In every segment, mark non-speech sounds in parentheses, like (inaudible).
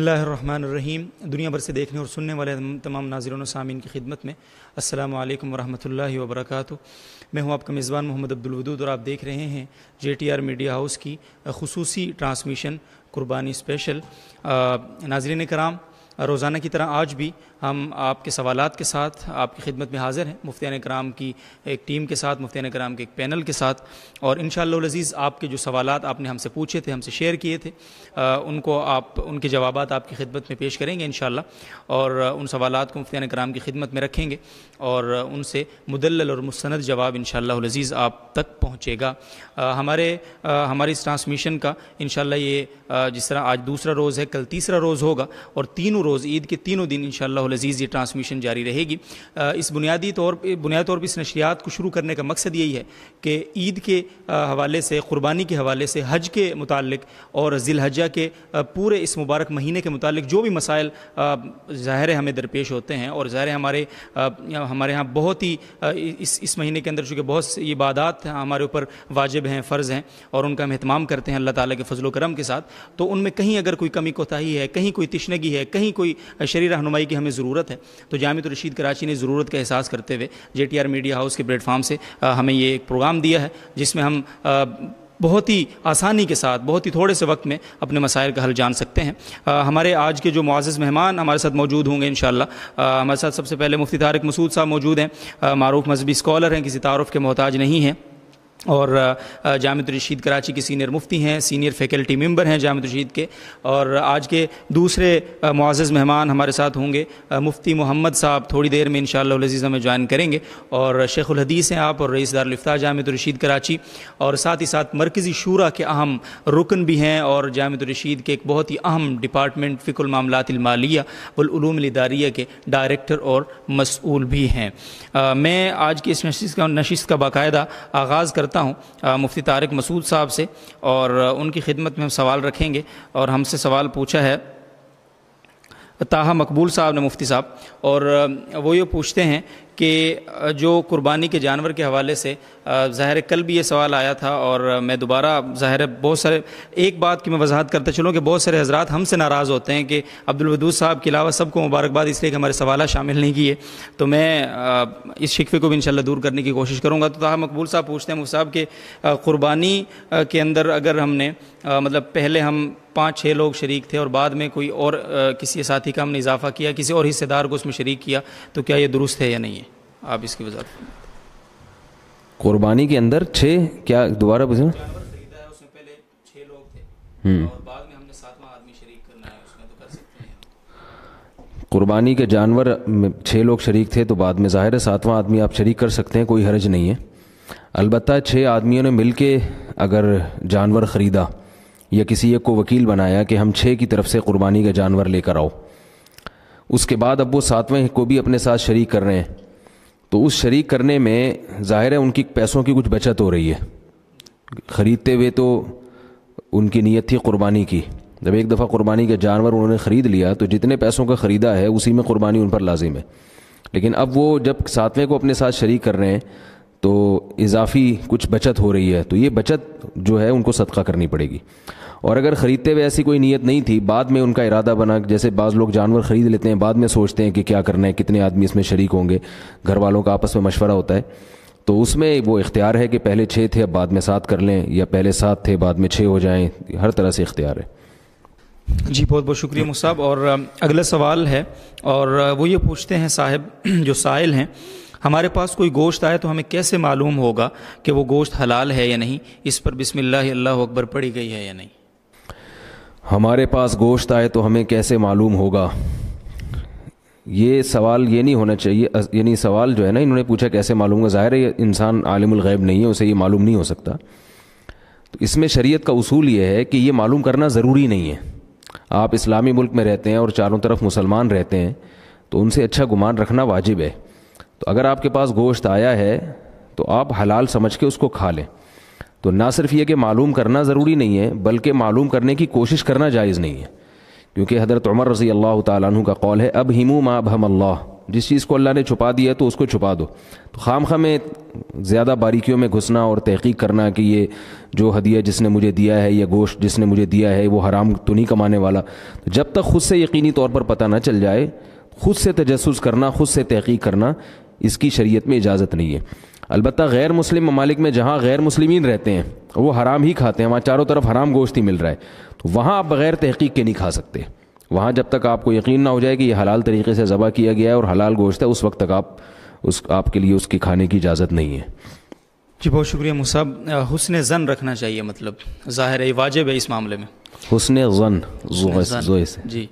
اللہ الرحمن الرحیم دنیا بھر سے دیکھنے اور سننے والے تمام و سامعین کی خدمت میں السلام علیکم ورحمۃ اللہ وبرکاتہ میں ہوں آپ کا میزبان محمد عبدالودود اور آپ دیکھ رہے ہیں J T R media house کی خصوصی ٹرانسمیشن قربانی اسپیشل ناظرین کرام روزانہ کی طرح آج بھی ہم آپ کے سوالات کے ساتھ آپ کی خدمت میں حاضر ہیں مفتیان کرام کی ایک ٹیم کے ساتھ مفتیان کرام کے ایک پینل کے ساتھ اور ان شاء آپ کے جو سوالات آپ نے ہم سے پوچھے تھے ہم سے شیئر کیے تھے ان کو آپ ان کے جوابات آپ کی خدمت میں پیش کریں گے انشاءاللہ اور ان سوالات کو مفتیان اکرام کی خدمت میں رکھیں گے اور ان سے مدلل اور مستند جواب انشاءاللہ العزیز آپ تک پہنچے گا ہمارے ہماری اس ٹرانسمیشن کا انشاءاللہ یہ جس طرح آج دوسرا روز ہے کل تیسرا روز ہوگا اور تینوں روز عید کے تینوں دن انشاءاللہ یہ ٹرانسمیشن جاری رہے گی اس اس بنیادی بنیادی طور طور نشریات کو شروع کرنے کا مقصد یہی ہے کہ عید کے حوالے سے قربانی کے حوالے سے حج کے متعلق اور ذی الحجہ کے پورے اس مبارک مہینے کے متعلق جو بھی مسائل ظاہر ہمیں درپیش ہوتے ہیں اور ظاہر ہمارے ہمارے ہاں بہت ہی اس اس مہینے کے اندر چونکہ بہت سی عبادات ہمارے اوپر واجب ہیں فرض ہیں اور ان کا ہم اہتمام کرتے ہیں اللہ تعالیٰ کے فضل و کرم کے ساتھ تو ان میں کہیں اگر کوئی کمی کوتاہی ہے کہیں کوئی تشنگی ہے کہیں کوئی شریر رہنمائی کی ہمیں ضرورت ہے تو جامعہ الرشید کراچی نے ضرورت کا احساس کرتے ہوئے J T R media house کے پلیٹ فارم سے ہمیں یہ ایک پروگرام دیا ہے جس میں ہم بہت ہی آسانی کے ساتھ بہت ہی تھوڑے سے وقت میں اپنے مسائل کا حل جان سکتے ہیں ہمارے آج کے جو معزز مہمان ہمارے ساتھ موجود ہوں گے انشاءاللہ آ, ہمارے ساتھ سب سے پہلے مفتی طارق مسعود صاحب موجود ہیں معروف مذہبی اسکالر ہیں کسی تعارف کے محتاج نہیں ہیں اور جامع الرشید کراچی کی سینئر مفتی ہیں سینئر فیکلٹی ممبر ہیں جامع الرشید کے اور آج کے دوسرے معزز مہمان ہمارے ساتھ ہوں گے مفتی محمد صاحب تھوڑی دیر میں انشاءاللہ شاء اللہ جوائن کریں گے اور شیخ الحدیث ہیں آپ اور رئیس رئیسدارلفتا جامع الرشید کراچی اور ساتھ ہی ساتھ مرکزی شعراء کے اہم رکن بھی ہیں اور جامع الرشید کے ایک بہت ہی اہم ڈپارٹمنٹ فکر المعاملات المالیہ والعلوم الاداریہ کے ڈائریکٹر اور مسئول بھی ہیں میں آج کی اس نشست کا نشست کا باقاعدہ آغاز کرتا کرتا ہوں مفتی طارق مسعود صاحب سے اور ان کی خدمت میں ہم سوال رکھیں گے اور ہم سے سوال پوچھا ہے تاہا مقبول صاحب نے مفتی صاحب اور وہ یہ پوچھتے ہیں کہ جو قربانی کے جانور کے حوالے سے ظاہر کل بھی یہ سوال آیا تھا اور میں دوبارہ ظاہر بہت سارے ایک بات کی میں وضاحت کرتا چلوں کہ بہت سارے حضرات ہم سے ناراض ہوتے ہیں کہ عبدالودود صاحب کے علاوہ سب کو مبارکباد اس لیے کہ ہمارے سوالات شامل نہیں کیے تو میں اس شکوے کو بھی ان دور کرنے کی کوشش کروں گا تو تاہم مقبول صاحب پوچھتے ہیں وہ صاحب کہ قربانی کے اندر اگر ہم نے مطلب پہلے ہم پانچ چھ لوگ شریک تھے اور بعد میں کوئی اور کسی ساتھی کا ہم نے اضافہ کیا کسی اور حصے دار کو اس میں شریک کیا تو کیا یہ درست ہے یا نہیں ہے آپ اس کی وضاحت قربانی کے اندر چھ کیا دوبارہ قربانی کے جانور میں چھ لوگ شریک تھے تو بعد میں ظاہر ہے ساتواں آدمی آپ شریک کر سکتے ہیں کوئی حرج نہیں ہے البتہ چھ آدمیوں نے مل کے اگر جانور خریدا یا کسی ایک کو وکیل بنایا کہ ہم چھ کی طرف سے قربانی کا جانور لے کر آؤ اس کے بعد اب وہ ساتویں کو بھی اپنے ساتھ شریک کر رہے ہیں تو اس شریک کرنے میں ظاہر ہے ان کی پیسوں کی کچھ بچت ہو رہی ہے خریدتے ہوئے تو ان کی نیت تھی قربانی کی جب ایک دفعہ قربانی کے جانور انہوں نے خرید لیا تو جتنے پیسوں کا خریدا ہے اسی میں قربانی ان پر لازم ہے لیکن اب وہ جب ساتویں کو اپنے ساتھ شریک کر رہے ہیں تو اضافی کچھ بچت ہو رہی ہے تو یہ بچت جو ہے ان کو صدقہ کرنی پڑے گی اور اگر خریدتے ہوئے ایسی کوئی نیت نہیں تھی بعد میں ان کا ارادہ بنا جیسے بعض لوگ جانور خرید لیتے ہیں بعد میں سوچتے ہیں کہ کیا کرنا ہے کتنے آدمی اس میں شریک ہوں گے گھر والوں کا آپس میں مشورہ ہوتا ہے تو اس میں وہ اختیار ہے کہ پہلے چھ تھے اب بعد میں سات کر لیں یا پہلے سات تھے بعد میں چھ ہو جائیں ہر طرح سے اختیار ہے جی بہت بہت شکریہ مصعب اور اگلا سوال ہے اور وہ یہ پوچھتے ہیں صاحب جو سائل ہیں ہمارے پاس کوئی گوشت آئے تو ہمیں کیسے معلوم ہوگا کہ وہ گوشت حلال ہے یا نہیں اس پر بسم اللہ اللہ اکبر پڑی گئی ہے یا نہیں ہمارے پاس گوشت آئے تو ہمیں کیسے معلوم ہوگا یہ سوال یہ نہیں ہونا چاہیے یعنی سوال جو ہے نا انہوں نے پوچھا کیسے معلوم ہوگا ظاہر ہے انسان عالم الغیب نہیں ہے اسے یہ معلوم نہیں ہو سکتا تو اس میں شریعت کا اصول یہ ہے کہ یہ معلوم کرنا ضروری نہیں ہے آپ اسلامی ملک میں رہتے ہیں اور چاروں طرف مسلمان رہتے ہیں تو ان سے اچھا گمان رکھنا واجب ہے تو اگر آپ کے پاس گوشت آیا ہے تو آپ حلال سمجھ کے اس کو کھا لیں تو نہ صرف یہ کہ معلوم کرنا ضروری نہیں ہے بلکہ معلوم کرنے کی کوشش کرنا جائز نہیں ہے کیونکہ حضرت عمر رضی اللہ تعالیٰ عنہ کا قول ہے اب ہیمو ماں اب ہم اللہ جس چیز کو اللہ نے چھپا دیا تو اس کو چھپا دو تو خام خواہ میں زیادہ باریکیوں میں گھسنا اور تحقیق کرنا کہ یہ جو ہدیہ جس نے مجھے دیا ہے یا گوشت جس نے مجھے دیا ہے وہ حرام تو نہیں کمانے والا تو جب تک خود سے یقینی طور پر پتہ نہ چل جائے خود سے تجسس کرنا خود سے تحقیق کرنا اس کی شریعت میں اجازت نہیں ہے البتہ غیر مسلم ممالک میں جہاں غیر مسلمین رہتے ہیں وہ حرام ہی کھاتے ہیں وہاں چاروں طرف حرام گوشت ہی مل رہا ہے تو وہاں آپ بغیر تحقیق کے نہیں کھا سکتے وہاں جب تک آپ کو یقین نہ ہو جائے کہ یہ حلال طریقے سے ذبح کیا گیا ہے اور حلال گوشت ہے اس وقت تک آپ اس آپ کے لیے اس کی کھانے کی اجازت نہیں ہے جی بہت شکریہ مصعب حسن زن رکھنا چاہیے مطلب ظاہر ہے واجب ہے اس معاملے میں حسن زن, زن, زن, زن جی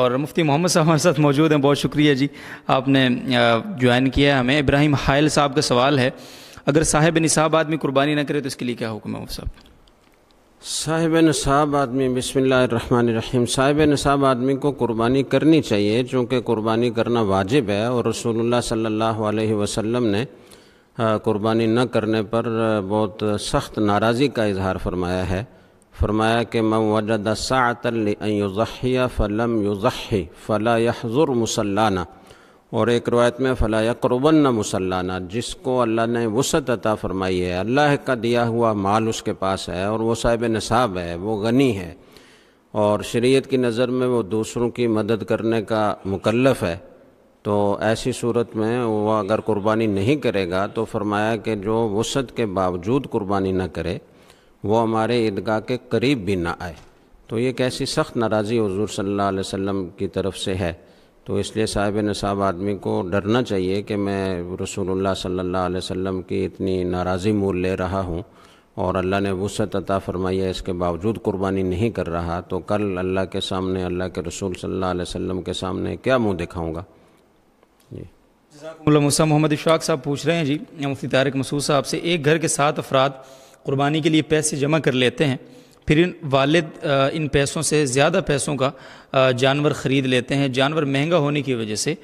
اور مفتی محمد صاحب ہمارے ساتھ موجود ہیں بہت شکریہ جی آپ نے جوائن کیا ہے ہمیں ابراہیم حائل صاحب کا سوال ہے اگر صاحب نصاب آدمی قربانی نہ کرے تو اس کے لیے کیا حکم ہے مفتی صاحب صاحب نصاب آدمی بسم اللہ الرحمن الرحیم صاحب نصاب آدمی کو قربانی کرنی چاہیے چونکہ قربانی کرنا واجب ہے اور رسول اللہ صلی اللہ علیہ وسلم نے قربانی نہ کرنے پر بہت سخت ناراضی کا اظہار فرمایا ہے فرمایا کہ من وجد سعتا دساۃۃ یضحی فلم یضحی فلا یحضر مسلانا اور ایک روایت میں فلا یقربن مسلانا جس کو اللہ نے وسط عطا فرمائی ہے اللہ کا دیا ہوا مال اس کے پاس ہے اور وہ صاحب نصاب ہے وہ غنی ہے اور شریعت کی نظر میں وہ دوسروں کی مدد کرنے کا مکلف ہے تو ایسی صورت میں وہ اگر قربانی نہیں کرے گا تو فرمایا کہ جو وسعت کے باوجود قربانی نہ کرے وہ ہمارے عیدگاہ کے قریب بھی نہ آئے تو یہ کیسی سخت ناراضی حضور صلی اللہ علیہ وسلم کی طرف سے ہے تو اس لیے صاحب نصاب آدمی کو ڈرنا چاہیے کہ میں رسول اللہ صلی اللہ علیہ وسلم کی اتنی ناراضی مول لے رہا ہوں اور اللہ نے وسط عطا فرمائی ہے اس کے باوجود قربانی نہیں کر رہا تو کل اللہ کے سامنے اللہ کے رسول صلی اللہ علیہ وسلم کے سامنے کیا منہ دکھاؤں گا جیسا محمد اشفاق صاحب پوچھ رہے ہیں جی مفتی تارک مسعود صاحب سے ایک گھر کے سات افراد قربانی کے لیے پیسے جمع کر لیتے ہیں پھر ان والد ان پیسوں سے زیادہ پیسوں کا جانور خرید لیتے ہیں جانور مہنگا ہونے کی وجہ سے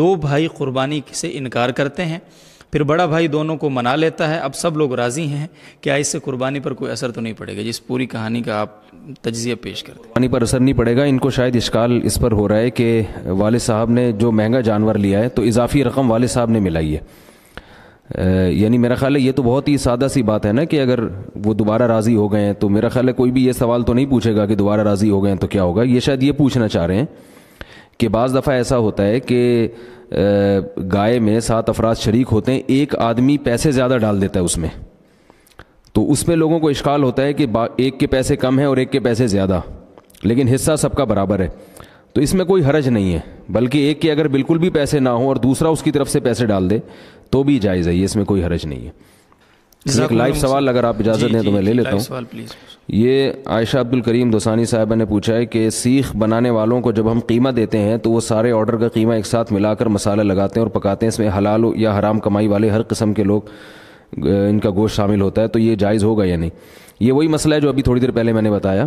دو بھائی قربانی سے انکار کرتے ہیں پھر بڑا بھائی دونوں کو منا لیتا ہے اب سب لوگ راضی ہیں کہ اس سے قربانی پر کوئی اثر تو نہیں پڑے گا جس پوری کہانی کا آپ تجزیہ پیش کرتے ہیں قربانی پر اثر نہیں پڑے گا ان کو شاید اشکال اس پر ہو رہا ہے کہ والد صاحب نے جو مہنگا جانور لیا ہے تو اضافی رقم والد صاحب نے ملائی ہے یعنی میرا خیال ہے یہ تو بہت ہی سادہ سی بات ہے نا کہ اگر وہ دوبارہ راضی ہو گئے ہیں تو میرا خیال ہے کوئی بھی یہ سوال تو نہیں پوچھے گا کہ دوبارہ راضی ہو گئے ہیں تو کیا ہوگا یہ شاید یہ پوچھنا چاہ رہے ہیں کہ بعض دفعہ ایسا ہوتا ہے کہ گائے میں سات افراد شریک ہوتے ہیں ایک آدمی پیسے زیادہ ڈال دیتا ہے اس میں تو اس میں لوگوں کو اشکال ہوتا ہے کہ ایک کے پیسے کم ہیں اور ایک کے پیسے زیادہ لیکن حصہ سب کا برابر ہے تو اس میں کوئی حرج نہیں ہے بلکہ ایک کے اگر بالکل بھی پیسے نہ ہوں اور دوسرا اس کی طرف سے پیسے ڈال دے تو بھی جائز ہے یہ اس میں کوئی حرج نہیں ہے ایک لائف سوال اگر آپ اجازت جی، دیں تو میں جی، لے جی، لیتا ہوں یہ عائشہ عبد الکریم دوسانی صاحبہ نے پوچھا ہے کہ سیخ بنانے والوں کو جب ہم قیمہ دیتے ہیں تو وہ سارے آرڈر کا قیمہ ایک ساتھ ملا کر مسالہ لگاتے ہیں اور پکاتے ہیں اس میں حلال یا حرام کمائی والے ہر قسم کے لوگ ان کا گوشت شامل ہوتا ہے تو یہ جائز ہوگا یا نہیں یہ وہی مسئلہ ہے جو ابھی تھوڑی دیر پہلے میں نے بتایا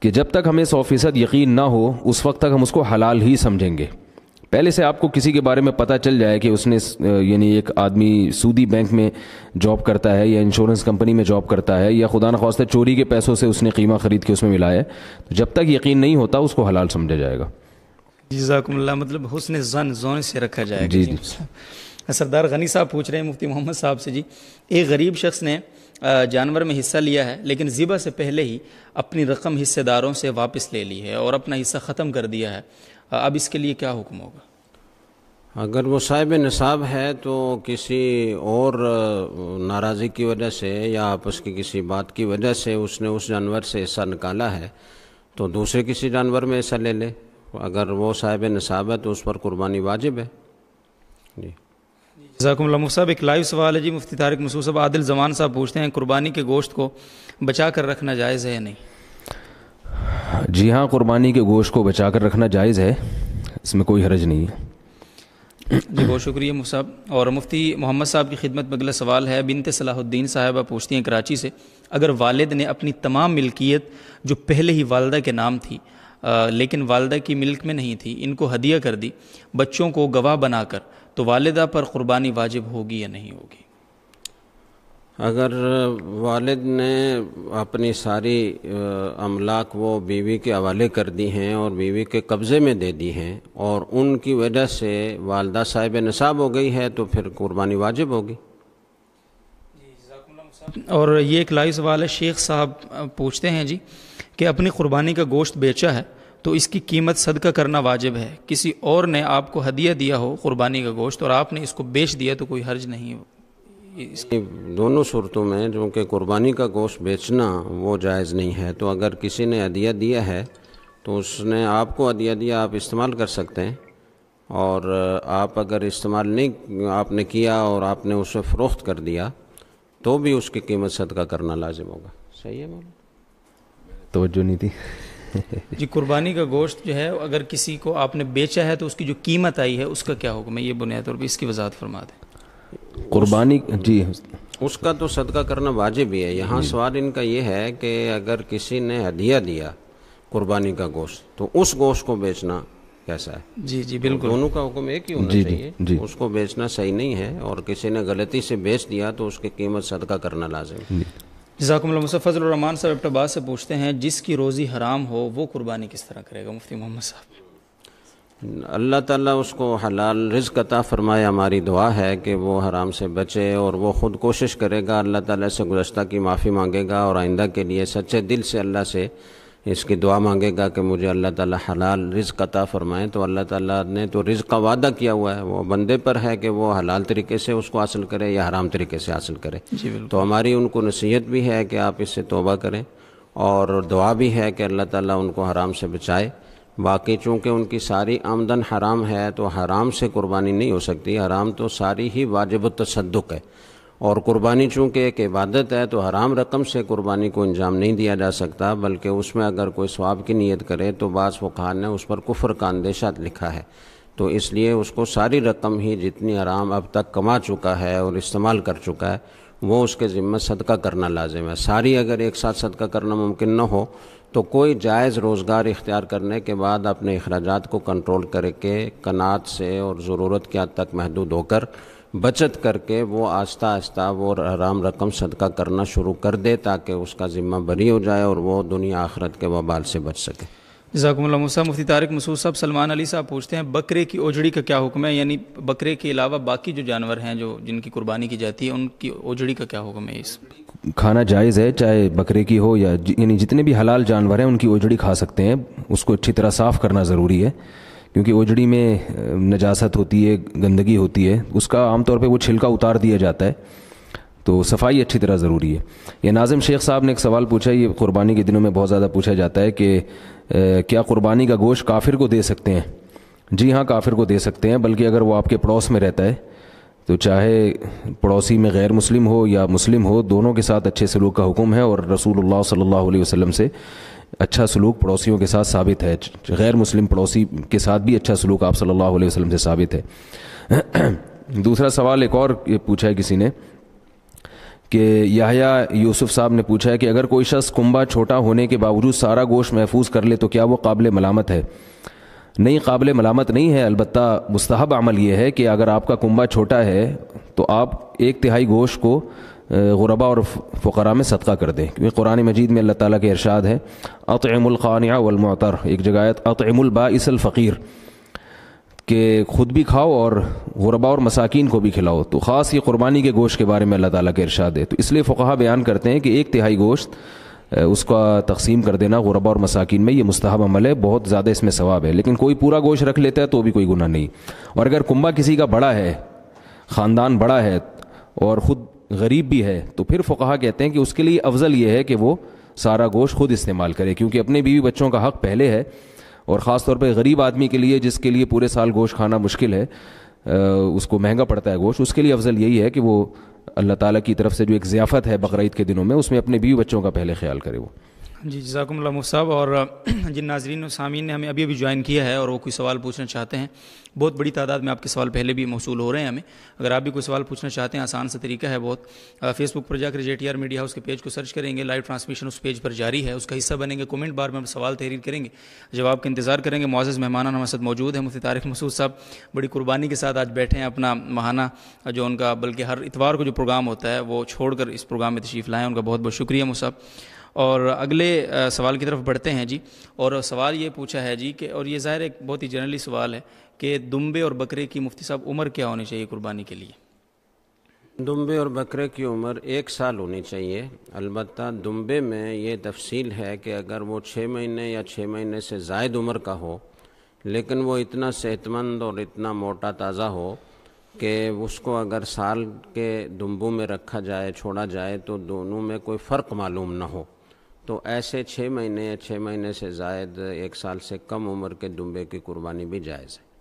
کہ جب تک ہمیں سو فیصد یقین نہ ہو اس وقت تک ہم اس کو حلال ہی سمجھیں گے پہلے سے آپ کو کسی کے بارے میں پتہ چل جائے کہ اس نے یعنی ایک آدمی سودی بینک میں جاب کرتا ہے یا انشورنس کمپنی میں جاب کرتا ہے یا خدا نخواستہ چوری کے پیسوں سے اس نے قیمہ خرید کے اس میں ملایا ہے جب تک یقین نہیں ہوتا اس کو حلال سمجھا جائے گا جزاکم اللہ مطلب حسن زن زون سے رکھا جائے گا جی،, جی۔, جی سردار غنی صاحب پوچھ رہے ہیں مفتی محمد صاحب سے جی ایک غریب شخص نے جانور میں حصہ لیا ہے لیکن زیبہ سے پہلے ہی اپنی رقم حصے داروں سے واپس لے لی ہے اور اپنا حصہ ختم کر دیا ہے اب اس کے لیے کیا حکم ہوگا اگر وہ صاحب نصاب ہے تو کسی اور ناراضی کی وجہ سے یا آپس کی کسی بات کی وجہ سے اس نے اس جانور سے حصہ نکالا ہے تو دوسرے کسی جانور میں حصہ لے لے اگر وہ صاحب نصاب ہے تو اس پر قربانی واجب ہے جی ذاکم اللہ صاحب ایک لائیو سوال ہے جی مفتی طارق مسعود صاحب عادل زمان صاحب پوچھتے ہیں قربانی کے گوشت کو بچا کر رکھنا جائز ہے یا نہیں جی ہاں قربانی کے گوشت کو بچا کر رکھنا جائز ہے اس میں کوئی حرج نہیں ہے جی بہت شکریہ صاحب اور مفتی محمد صاحب کی خدمت میں اگلا سوال ہے بنت صلاح الدین صاحبہ پوچھتی ہیں کراچی سے اگر والد نے اپنی تمام ملکیت جو پہلے ہی والدہ کے نام تھی لیکن والدہ کی ملک میں نہیں تھی ان کو ہدیہ کر دی بچوں کو گواہ بنا کر تو والدہ پر قربانی واجب ہوگی یا نہیں ہوگی اگر والد نے اپنی ساری املاک وہ بیوی کے حوالے کر دی ہیں اور بیوی کے قبضے میں دے دی ہیں اور ان کی وجہ سے والدہ صاحب نصاب ہو گئی ہے تو پھر قربانی واجب ہوگی جی، اور یہ ایک سوال والے شیخ صاحب پوچھتے ہیں جی کہ اپنی قربانی کا گوشت بیچا ہے تو اس کی قیمت صدقہ کرنا واجب ہے کسی اور نے آپ کو ہدیہ دیا ہو قربانی کا گوشت اور آپ نے اس کو بیچ دیا تو کوئی حرج نہیں ہو اس کی دونوں صورتوں میں جو کہ قربانی کا گوشت بیچنا وہ جائز نہیں ہے تو اگر کسی نے عدیہ دیا ہے تو اس نے آپ کو عدیہ دیا آپ استعمال کر سکتے ہیں اور آپ اگر استعمال نہیں آپ نے کیا اور آپ نے اسے فروخت کر دیا تو بھی اس کی قیمت صدقہ کرنا لازم ہوگا صحیح ہے توجہ نہیں تھی جی قربانی کا گوشت جو ہے اگر کسی کو آپ نے بیچا ہے تو اس کی جو قیمت آئی ہے اس کا کیا ہوگا میں یہ بنیاد اور اس کی وضاحت فرما دیں قربانی جی اس کا تو صدقہ کرنا واجب ہی ہے یہاں جی۔ سوال ان کا یہ ہے کہ اگر کسی نے ہدیہ دیا قربانی کا گوشت تو اس گوشت کو بیچنا کیسا ہے جی جی بالکل دونوں کا حکم ایک ہی ہونا جی جی چاہیے جی۔ اس کو بیچنا صحیح نہیں ہے اور کسی نے غلطی سے بیچ دیا تو اس کی قیمت صدقہ کرنا لازم جی۔ جزاکم اللہ فضل الرحمان صاحب اٹھا سے پوچھتے ہیں جس کی روزی حرام ہو وہ قربانی کس طرح کرے گا مفتی محمد صاحب اللہ تعالیٰ اس کو حلال رزق عطا فرمائے ہماری دعا ہے کہ وہ حرام سے بچے اور وہ خود کوشش کرے گا اللہ تعالیٰ سے گزشتہ کی معافی مانگے گا اور آئندہ کے لیے سچے دل سے اللہ سے اس کی دعا مانگے گا کہ مجھے اللہ تعالیٰ حلال رزق عطا فرمائے تو اللہ تعالیٰ نے تو رزق کا وعدہ کیا ہوا ہے وہ بندے پر ہے کہ وہ حلال طریقے سے اس کو حاصل کرے یا حرام طریقے سے حاصل کرے جی، تو ہماری ان کو نصیحت بھی ہے کہ آپ اس سے توبہ کریں اور دعا بھی ہے کہ اللہ تعالیٰ ان کو حرام سے بچائے باقی چونکہ ان کی ساری آمدن حرام ہے تو حرام سے قربانی نہیں ہو سکتی حرام تو ساری ہی واجب التصدق ہے اور قربانی چونکہ ایک عبادت ہے تو حرام رقم سے قربانی کو انجام نہیں دیا جا سکتا بلکہ اس میں اگر کوئی ثواب کی نیت کرے تو بعض وقان نے اس پر کفر کا اندیشہ لکھا ہے تو اس لیے اس کو ساری رقم ہی جتنی حرام اب تک کما چکا ہے اور استعمال کر چکا ہے وہ اس کے ذمہ صدقہ کرنا لازم ہے ساری اگر ایک ساتھ صدقہ کرنا ممکن نہ ہو تو کوئی جائز روزگار اختیار کرنے کے بعد اپنے اخراجات کو کنٹرول کر کے کنات سے اور ضرورت کیا تک محدود ہو کر بچت کر کے وہ آہستہ آہستہ وہ آرام رقم صدقہ کرنا شروع کر دے تاکہ اس کا ذمہ بری ہو جائے اور وہ دنیا آخرت کے وبال سے بچ سکے ذاکم اللہ موسیٰ مفتی طارق مسعود صاحب سلمان علی صاحب پوچھتے ہیں بکرے کی اوجڑی کا کیا حکم ہے یعنی بکرے کے علاوہ باقی جو جانور ہیں جو جن کی قربانی کی جاتی ہے ان کی اوجڑی کا کیا حکم ہے اس کھانا جائز ہے چاہے بکرے کی ہو یا جی- یعنی جتنے بھی حلال جانور ہیں ان کی اوجڑی کھا سکتے ہیں اس کو اچھی طرح صاف کرنا ضروری ہے کیونکہ اوجڑی میں نجاست ہوتی ہے گندگی ہوتی ہے اس کا عام طور پہ وہ چھلکا اتار دیا جاتا ہے تو صفائی اچھی طرح ضروری ہے یہ ناظم شیخ صاحب نے ایک سوال پوچھا یہ قربانی کے دنوں میں بہت زیادہ پوچھا جاتا ہے کہ کیا قربانی کا گوشت کافر کو دے سکتے ہیں جی ہاں کافر کو دے سکتے ہیں بلکہ اگر وہ آپ کے پڑوس میں رہتا ہے تو چاہے پڑوسی میں غیر مسلم ہو یا مسلم ہو دونوں کے ساتھ اچھے سلوک کا حکم ہے اور رسول اللہ صلی اللہ علیہ وسلم سے اچھا سلوک پڑوسیوں کے ساتھ ثابت ہے غیر مسلم پڑوسی کے ساتھ بھی اچھا سلوک آپ صلی اللہ علیہ وسلم سے ثابت ہے (clears throat) دوسرا سوال ایک اور پوچھا ہے کسی نے کہ کہہیہ یوسف صاحب نے پوچھا ہے کہ اگر کوئی شخص کنبا چھوٹا ہونے کے باوجود سارا گوشت محفوظ کر لے تو کیا وہ قابل ملامت ہے نہیں قابل ملامت نہیں ہے البتہ مستحب عمل یہ ہے کہ اگر آپ کا کنبا چھوٹا ہے تو آپ ایک تہائی گوشت کو غربا اور فقرا میں صدقہ کر دیں کیونکہ قرآن مجید میں اللہ تعالیٰ کے ارشاد ہے اطعم القانیہ القانیا والمعتر ایک جگہ اطعم الباعث الفقیر کہ خود بھی کھاؤ اور غربا اور مساکین کو بھی کھلاؤ تو خاص یہ قربانی کے گوشت کے بارے میں اللہ تعالیٰ کے ارشاد ہے تو اس لیے فقہ بیان کرتے ہیں کہ ایک تہائی گوشت اس کا تقسیم کر دینا غربا اور مساکین میں یہ مستحب عمل ہے بہت زیادہ اس میں ثواب ہے لیکن کوئی پورا گوشت رکھ لیتا ہے تو بھی کوئی گناہ نہیں اور اگر کنبا کسی کا بڑا ہے خاندان بڑا ہے اور خود غریب بھی ہے تو پھر فقہا کہتے ہیں کہ اس کے لیے افضل یہ ہے کہ وہ سارا گوشت خود استعمال کرے کیونکہ اپنے بیوی بچوں کا حق پہلے ہے اور خاص طور پہ غریب آدمی کے لیے جس کے لیے پورے سال گوشت کھانا مشکل ہے اس کو مہنگا پڑتا ہے گوشت اس کے لیے افضل یہی ہے کہ وہ اللہ تعالیٰ کی طرف سے جو ایک ضیافت ہے بقرعید کے دنوں میں اس میں اپنے بیوی بچوں کا پہلے خیال کرے وہ جی جزاکم اللہ صاحب اور (clears throat) جن ناظرین و سامین نے ہمیں ابھی ابھی جوائن کیا ہے اور وہ کوئی سوال پوچھنا چاہتے ہیں بہت بڑی تعداد میں آپ کے سوال پہلے بھی موصول ہو رہے ہیں ہمیں اگر آپ بھی کوئی سوال پوچھنا چاہتے ہیں آسان سا طریقہ ہے بہت فیس بک پر جا کر J T R media house کے پیج کو سرچ کریں گے لائیو ٹرانسمیشن اس پیج پر جاری ہے اس کا حصہ بنیں گے کومنٹ بار میں ہم سوال تحریر کریں گے جواب کا انتظار کریں گے معزز مہمان ہمارے ساتھ موجود ہیں مفتی طارق مسود صاحب بڑی قربانی کے ساتھ آج بیٹھے ہیں اپنا ماہانہ جو ان کا بلکہ ہر اتوار کو جو پروگرام ہوتا ہے وہ چھوڑ کر اس پروگرام میں تشریف لائیں ان کا بہت بہت شکریہ مصعب اور اگلے سوال کی طرف بڑھتے ہیں جی اور سوال یہ پوچھا ہے جی کہ اور یہ ظاہر ایک بہت ہی جنرلی سوال ہے کہ دمبے اور بکرے کی مفتی صاحب عمر کیا ہونی چاہیے قربانی کے لیے دمبے اور بکرے کی عمر ایک سال ہونی چاہیے البتہ دمبے میں یہ تفصیل ہے کہ اگر وہ چھ مہینے یا چھ مہینے سے زائد عمر کا ہو لیکن وہ اتنا صحت مند اور اتنا موٹا تازہ ہو کہ اس کو اگر سال کے دمبوں میں رکھا جائے چھوڑا جائے تو دونوں میں کوئی فرق معلوم نہ ہو تو ایسے چھ مہینے یا چھ مہینے سے زائد ایک سال سے کم عمر کے دمبے کی قربانی بھی جائز ہے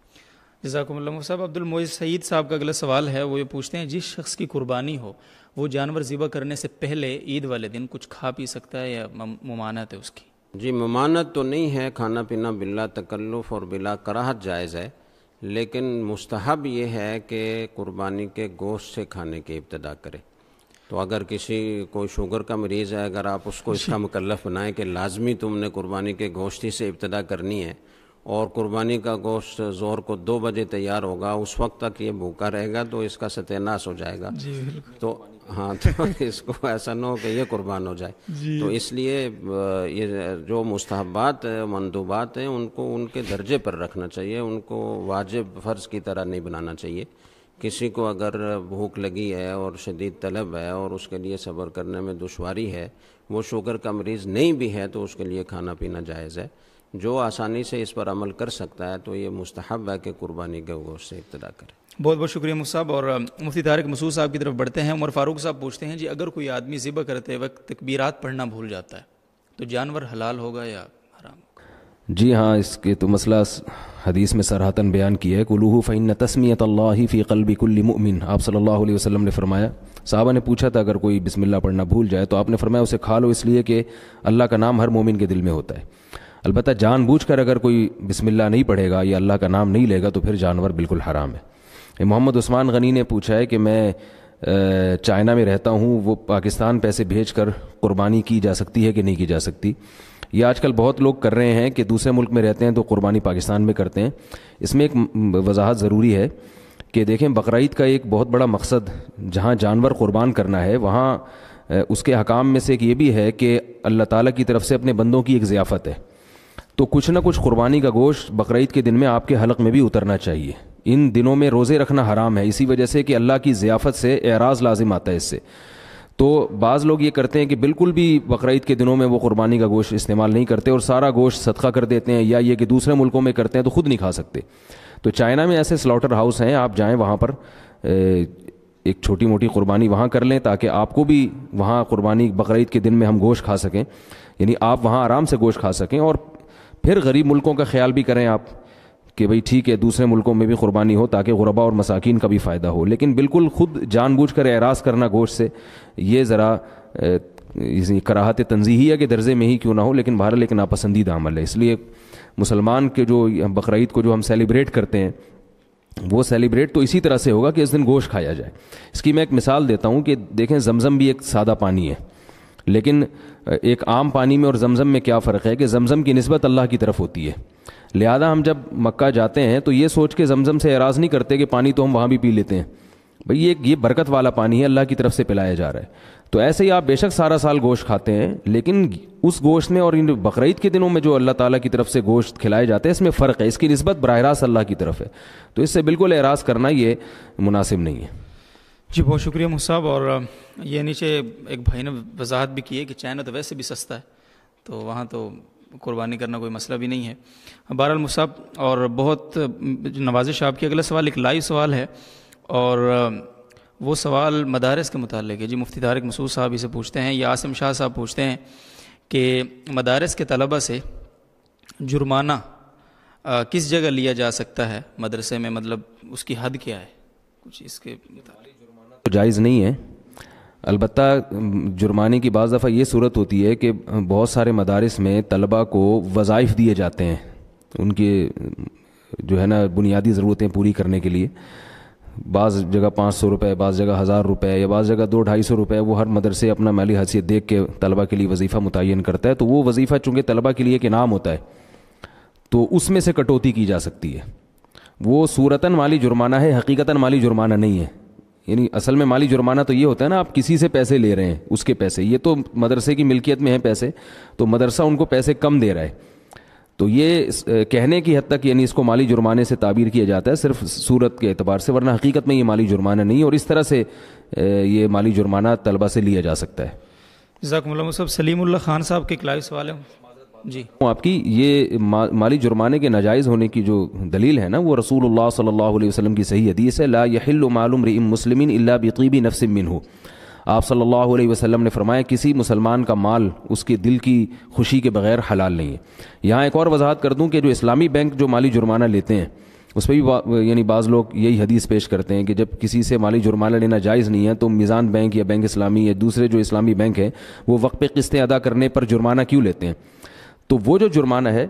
جزاکم اللہ صاحب عبد المعید سعید صاحب کا اگلا سوال ہے وہ یہ پوچھتے ہیں جس شخص کی قربانی ہو وہ جانور ذبح کرنے سے پہلے عید والے دن کچھ کھا پی سکتا ہے یا ممانت ہے اس کی جی ممانت تو نہیں ہے کھانا پینا بلا تکلف اور بلا کراہت جائز ہے لیکن مستحب یہ ہے کہ قربانی کے گوشت سے کھانے کی ابتدا کرے تو اگر کسی کوئی شوگر کا مریض ہے اگر آپ اس کو اس کا جی۔ مکلف بنائیں کہ لازمی تم نے قربانی کے گوشت ہی سے ابتدا کرنی ہے اور قربانی کا گوشت زور کو دو بجے تیار ہوگا اس وقت تک یہ بھوکا رہے گا تو اس کا ست عناص ہو جائے گا جی، تو ہاں تو (laughs) اس کو ایسا نہ ہو کہ یہ قربان ہو جائے جی۔ تو اس لیے یہ جو مستحبات ہیں مندوبات ہیں ان کو ان کے درجے پر رکھنا چاہیے ان کو واجب فرض کی طرح نہیں بنانا چاہیے کسی کو اگر بھوک لگی ہے اور شدید طلب ہے اور اس کے لیے صبر کرنے میں دشواری ہے وہ شوگر کا مریض نہیں بھی ہے تو اس کے لیے کھانا پینا جائز ہے جو آسانی سے اس پر عمل کر سکتا ہے تو یہ مستحب ہے کہ قربانی کے گوشت سے ابتدا کرے بہت بہت شکریہ مصعب اور مفتی طارق مسعود صاحب کی طرف بڑھتے ہیں عمر فاروق صاحب پوچھتے ہیں جی اگر کوئی آدمی ذبح کرتے وقت تکبیرات پڑھنا بھول جاتا ہے تو جانور حلال ہوگا یا جی ہاں اس کے تو مسئلہ حدیث میں سرحدن بیان کی ہے کلوہ فین تسمیۃ اللہ فی قلب کل مؤمن آپ صلی اللہ علیہ وسلم نے فرمایا صحابہ نے پوچھا تھا اگر کوئی بسم اللہ پڑھنا بھول جائے تو آپ نے فرمایا اسے کھا لو اس لیے کہ اللہ کا نام ہر مومن کے دل میں ہوتا ہے البتہ جان بوجھ کر اگر کوئی بسم اللہ نہیں پڑھے گا یا اللہ کا نام نہیں لے گا تو پھر جانور بالکل حرام ہے محمد عثمان غنی نے پوچھا ہے کہ میں چائنا میں رہتا ہوں وہ پاکستان پیسے بھیج کر قربانی کی جا سکتی ہے کہ نہیں کی جا سکتی یہ آج کل بہت لوگ کر رہے ہیں کہ دوسرے ملک میں رہتے ہیں تو قربانی پاکستان میں کرتے ہیں اس میں ایک وضاحت ضروری ہے کہ دیکھیں بقرعید کا ایک بہت بڑا مقصد جہاں جانور قربان کرنا ہے وہاں اس کے حکام میں سے ایک یہ بھی ہے کہ اللہ تعالیٰ کی طرف سے اپنے بندوں کی ایک ضیافت ہے تو کچھ نہ کچھ قربانی کا گوشت بقرعید کے دن میں آپ کے حلق میں بھی اترنا چاہیے ان دنوں میں روزے رکھنا حرام ہے اسی وجہ سے کہ اللہ کی ضیافت سے اعراض لازم آتا ہے اس سے تو بعض لوگ یہ کرتے ہیں کہ بالکل بھی بقرعید کے دنوں میں وہ قربانی کا گوشت استعمال نہیں کرتے اور سارا گوشت صدقہ کر دیتے ہیں یا یہ کہ دوسرے ملکوں میں کرتے ہیں تو خود نہیں کھا سکتے تو چائنا میں ایسے سلاٹر ہاؤس ہیں آپ جائیں وہاں پر ایک چھوٹی موٹی قربانی وہاں کر لیں تاکہ آپ کو بھی وہاں قربانی بقرعید کے دن میں ہم گوشت کھا سکیں یعنی آپ وہاں آرام سے گوشت کھا سکیں اور پھر غریب ملکوں کا خیال بھی کریں آپ کہ بھائی ٹھیک ہے دوسرے ملکوں میں بھی قربانی ہو تاکہ غربا اور مساکین کا بھی فائدہ ہو لیکن بالکل خود جان بوجھ کر اعراض کرنا گوشت سے یہ ذرا یعنی کراہت تنظیحیہ کے درجے میں ہی کیوں نہ ہو لیکن بہر ایک ناپسندیدہ عمل ہے اس لیے مسلمان کے جو بقرعید کو جو ہم سیلیبریٹ کرتے ہیں وہ سیلیبریٹ تو اسی طرح سے ہوگا کہ اس دن گوشت کھایا جائے اس کی میں ایک مثال دیتا ہوں کہ دیکھیں زمزم بھی ایک سادہ پانی ہے لیکن ایک عام پانی میں اور زمزم میں کیا فرق ہے کہ زمزم کی نسبت اللہ کی طرف ہوتی ہے لہذا ہم جب مکہ جاتے ہیں تو یہ سوچ کے زمزم سے اعراض نہیں کرتے کہ پانی تو ہم وہاں بھی پی لیتے ہیں بھائی یہ یہ برکت والا پانی ہے اللہ کی طرف سے پلایا جا رہا ہے تو ایسے ہی آپ بے شک سارا سال گوشت کھاتے ہیں لیکن اس گوشت میں اور ان بقرعید کے دنوں میں جو اللہ تعالیٰ کی طرف سے گوشت کھلائے جاتے ہیں اس میں فرق ہے اس کی نسبت براہ راست اللہ کی طرف ہے تو اس سے بالکل اعراض کرنا یہ مناسب نہیں ہے جی بہت شکریہ صاحب اور یہ نیچے ایک بھائی نے وضاحت بھی کی ہے کہ چائنا تو ویسے بھی سستا ہے تو وہاں تو قربانی کرنا کوئی مسئلہ بھی نہیں ہے بارالمص اور بہت نوازش آپ کی اگلا سوال ایک لائیو سوال ہے اور وہ سوال مدارس کے متعلق ہے جی مفتی طارق مسعود صاحب اسے پوچھتے ہیں یا عاصم شاہ صاحب پوچھتے ہیں کہ مدارس کے طلبہ سے جرمانہ کس جگہ لیا جا سکتا ہے مدرسے میں مطلب اس کی حد کیا ہے کچھ اس کے جائز نہیں ہے البتہ جرمانے کی بعض دفعہ یہ صورت ہوتی ہے کہ بہت سارے مدارس میں طلباء کو وظائف دیے جاتے ہیں ان کے جو ہے نا بنیادی ضرورتیں پوری کرنے کے لیے بعض جگہ پانچ سو روپے بعض جگہ ہزار روپے یا بعض جگہ دو ڈھائی سو روپے وہ ہر مدرسے اپنا مالی حیثیت دیکھ کے طلباء کے لیے وظیفہ متعین کرتا ہے تو وہ وظیفہ چونکہ طلباء کے لیے ایک نام ہوتا ہے تو اس میں سے کٹوتی کی جا سکتی ہے وہ صورتاً مالی جرمانہ ہے حقیقتاً مالی جرمانہ نہیں ہے یعنی اصل میں مالی جرمانہ تو یہ ہوتا ہے نا آپ کسی سے پیسے لے رہے ہیں اس کے پیسے یہ تو مدرسے کی ملکیت میں ہیں پیسے تو مدرسہ ان کو پیسے کم دے رہا ہے تو یہ کہنے کی حد تک یعنی اس کو مالی جرمانے سے تعبیر کیا جاتا ہے صرف صورت کے اعتبار سے ورنہ حقیقت میں یہ مالی جرمانہ نہیں اور اس طرح سے یہ مالی جرمانہ طلبہ سے لیا جا سکتا ہے ذاکم اللہ سلیم اللہ خان صاحب کے سوال ہے جی آپ کی یہ مالی جرمانے کے ناجائز ہونے کی جو دلیل ہے نا وہ رسول اللہ صلی اللہ علیہ وسلم کی صحیح حدیث ہے لا معلوم رئیم مسلم اللہ بقیبی نفس من ہو آپ صلی اللہ علیہ وسلم نے فرمایا کسی مسلمان کا مال اس کے دل کی خوشی کے بغیر حلال نہیں ہے یہاں ایک اور وضاحت کر دوں کہ جو اسلامی بینک جو مالی جرمانہ لیتے ہیں اس پہ بھی یعنی بعض لوگ یہی حدیث پیش کرتے ہیں کہ جب کسی سے مالی جرمانہ لینا جائز نہیں ہے تو میزان بینک یا بینک اسلامی یا دوسرے جو اسلامی بینک ہیں وہ وقت پہ قسطیں ادا کرنے پر جرمانہ کیوں لیتے ہیں تو وہ جو جرمانہ ہے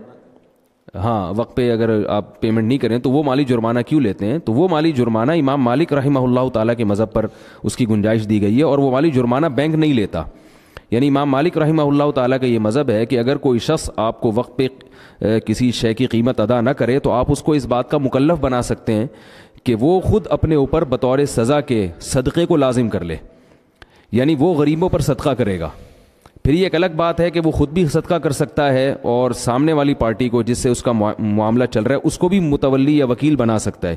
ہاں وقت پہ اگر آپ پیمنٹ نہیں کریں تو وہ مالی جرمانہ کیوں لیتے ہیں تو وہ مالی جرمانہ امام مالک رحمہ اللہ تعالیٰ کے مذہب پر اس کی گنجائش دی گئی ہے اور وہ مالی جرمانہ بینک نہیں لیتا یعنی امام مالک رحمہ اللہ تعالیٰ کا یہ مذہب ہے کہ اگر کوئی شخص آپ کو وقت پہ کسی شے کی قیمت ادا نہ کرے تو آپ اس کو اس بات کا مکلف بنا سکتے ہیں کہ وہ خود اپنے اوپر بطور سزا کے صدقے کو لازم کر لے یعنی وہ غریبوں پر صدقہ کرے گا پھر یہ ایک الگ بات ہے کہ وہ خود بھی صدقہ کر سکتا ہے اور سامنے والی پارٹی کو جس سے اس کا معاملہ چل رہا ہے اس کو بھی متولی یا وکیل بنا سکتا ہے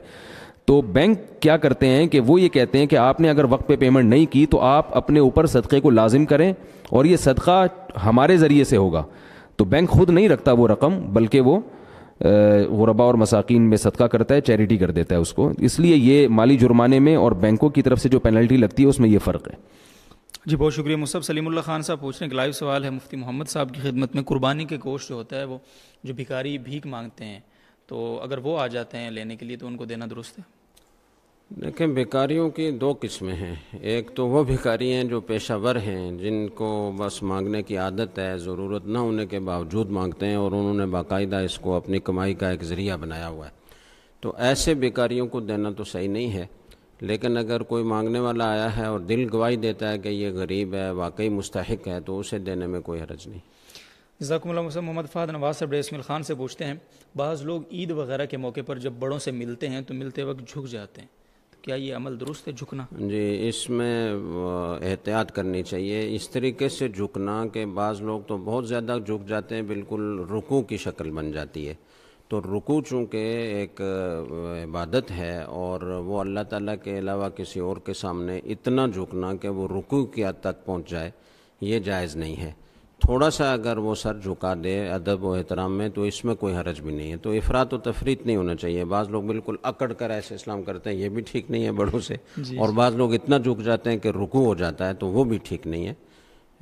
تو بینک کیا کرتے ہیں کہ وہ یہ کہتے ہیں کہ آپ نے اگر وقت پہ پیمنٹ نہیں کی تو آپ اپنے اوپر صدقے کو لازم کریں اور یہ صدقہ ہمارے ذریعے سے ہوگا تو بینک خود نہیں رکھتا وہ رقم بلکہ وہ غربا اور مساکین میں صدقہ کرتا ہے چیریٹی کر دیتا ہے اس کو اس لیے یہ مالی جرمانے میں اور بینکوں کی طرف سے جو پینلٹی لگتی ہے اس میں یہ فرق ہے جی بہت شکریہ مصب سلیم اللہ خان صاحب پوچھ ہیں کے لائیو سوال ہے مفتی محمد صاحب کی خدمت میں قربانی کے گوشت جو ہوتا ہے وہ جو بھکاری بھیک مانگتے ہیں تو اگر وہ آ جاتے ہیں لینے کے لیے تو ان کو دینا درست ہے دیکھیں بھکاریوں کی دو قسمیں ہیں ایک تو وہ بھکاری ہیں جو پیشہ ور ہیں جن کو بس مانگنے کی عادت ہے ضرورت نہ ہونے کے باوجود مانگتے ہیں اور انہوں نے باقاعدہ اس کو اپنی کمائی کا ایک ذریعہ بنایا ہوا ہے تو ایسے بھکاریوں کو دینا تو صحیح نہیں ہے لیکن اگر کوئی مانگنے والا آیا ہے اور دل گواہی دیتا ہے کہ یہ غریب ہے واقعی مستحق ہے تو اسے دینے میں کوئی حرج نہیں جزاکم اللہ مسلم محمد فہد نواز صاحب عصم خان سے پوچھتے ہیں بعض لوگ عید وغیرہ کے موقع پر جب بڑوں سے ملتے ہیں تو ملتے وقت جھک جاتے ہیں تو کیا یہ عمل درست ہے جھکنا جی اس میں احتیاط کرنی چاہیے اس طریقے سے جھکنا کہ بعض لوگ تو بہت زیادہ جھک جاتے ہیں بالکل رکو کی شکل بن جاتی ہے تو رکو چونکہ ایک عبادت ہے اور وہ اللہ تعالیٰ کے علاوہ کسی اور کے سامنے اتنا جھکنا کہ وہ رکو کیا تک پہنچ جائے یہ جائز نہیں ہے تھوڑا سا اگر وہ سر جھکا دے ادب و احترام میں تو اس میں کوئی حرج بھی نہیں ہے تو افراد و تفریح نہیں ہونا چاہیے بعض لوگ بالکل اکڑ کر ایسے اسلام کرتے ہیں یہ بھی ٹھیک نہیں ہے بڑوں سے جی۔ اور بعض لوگ اتنا جھک جاتے ہیں کہ رکو ہو جاتا ہے تو وہ بھی ٹھیک نہیں ہے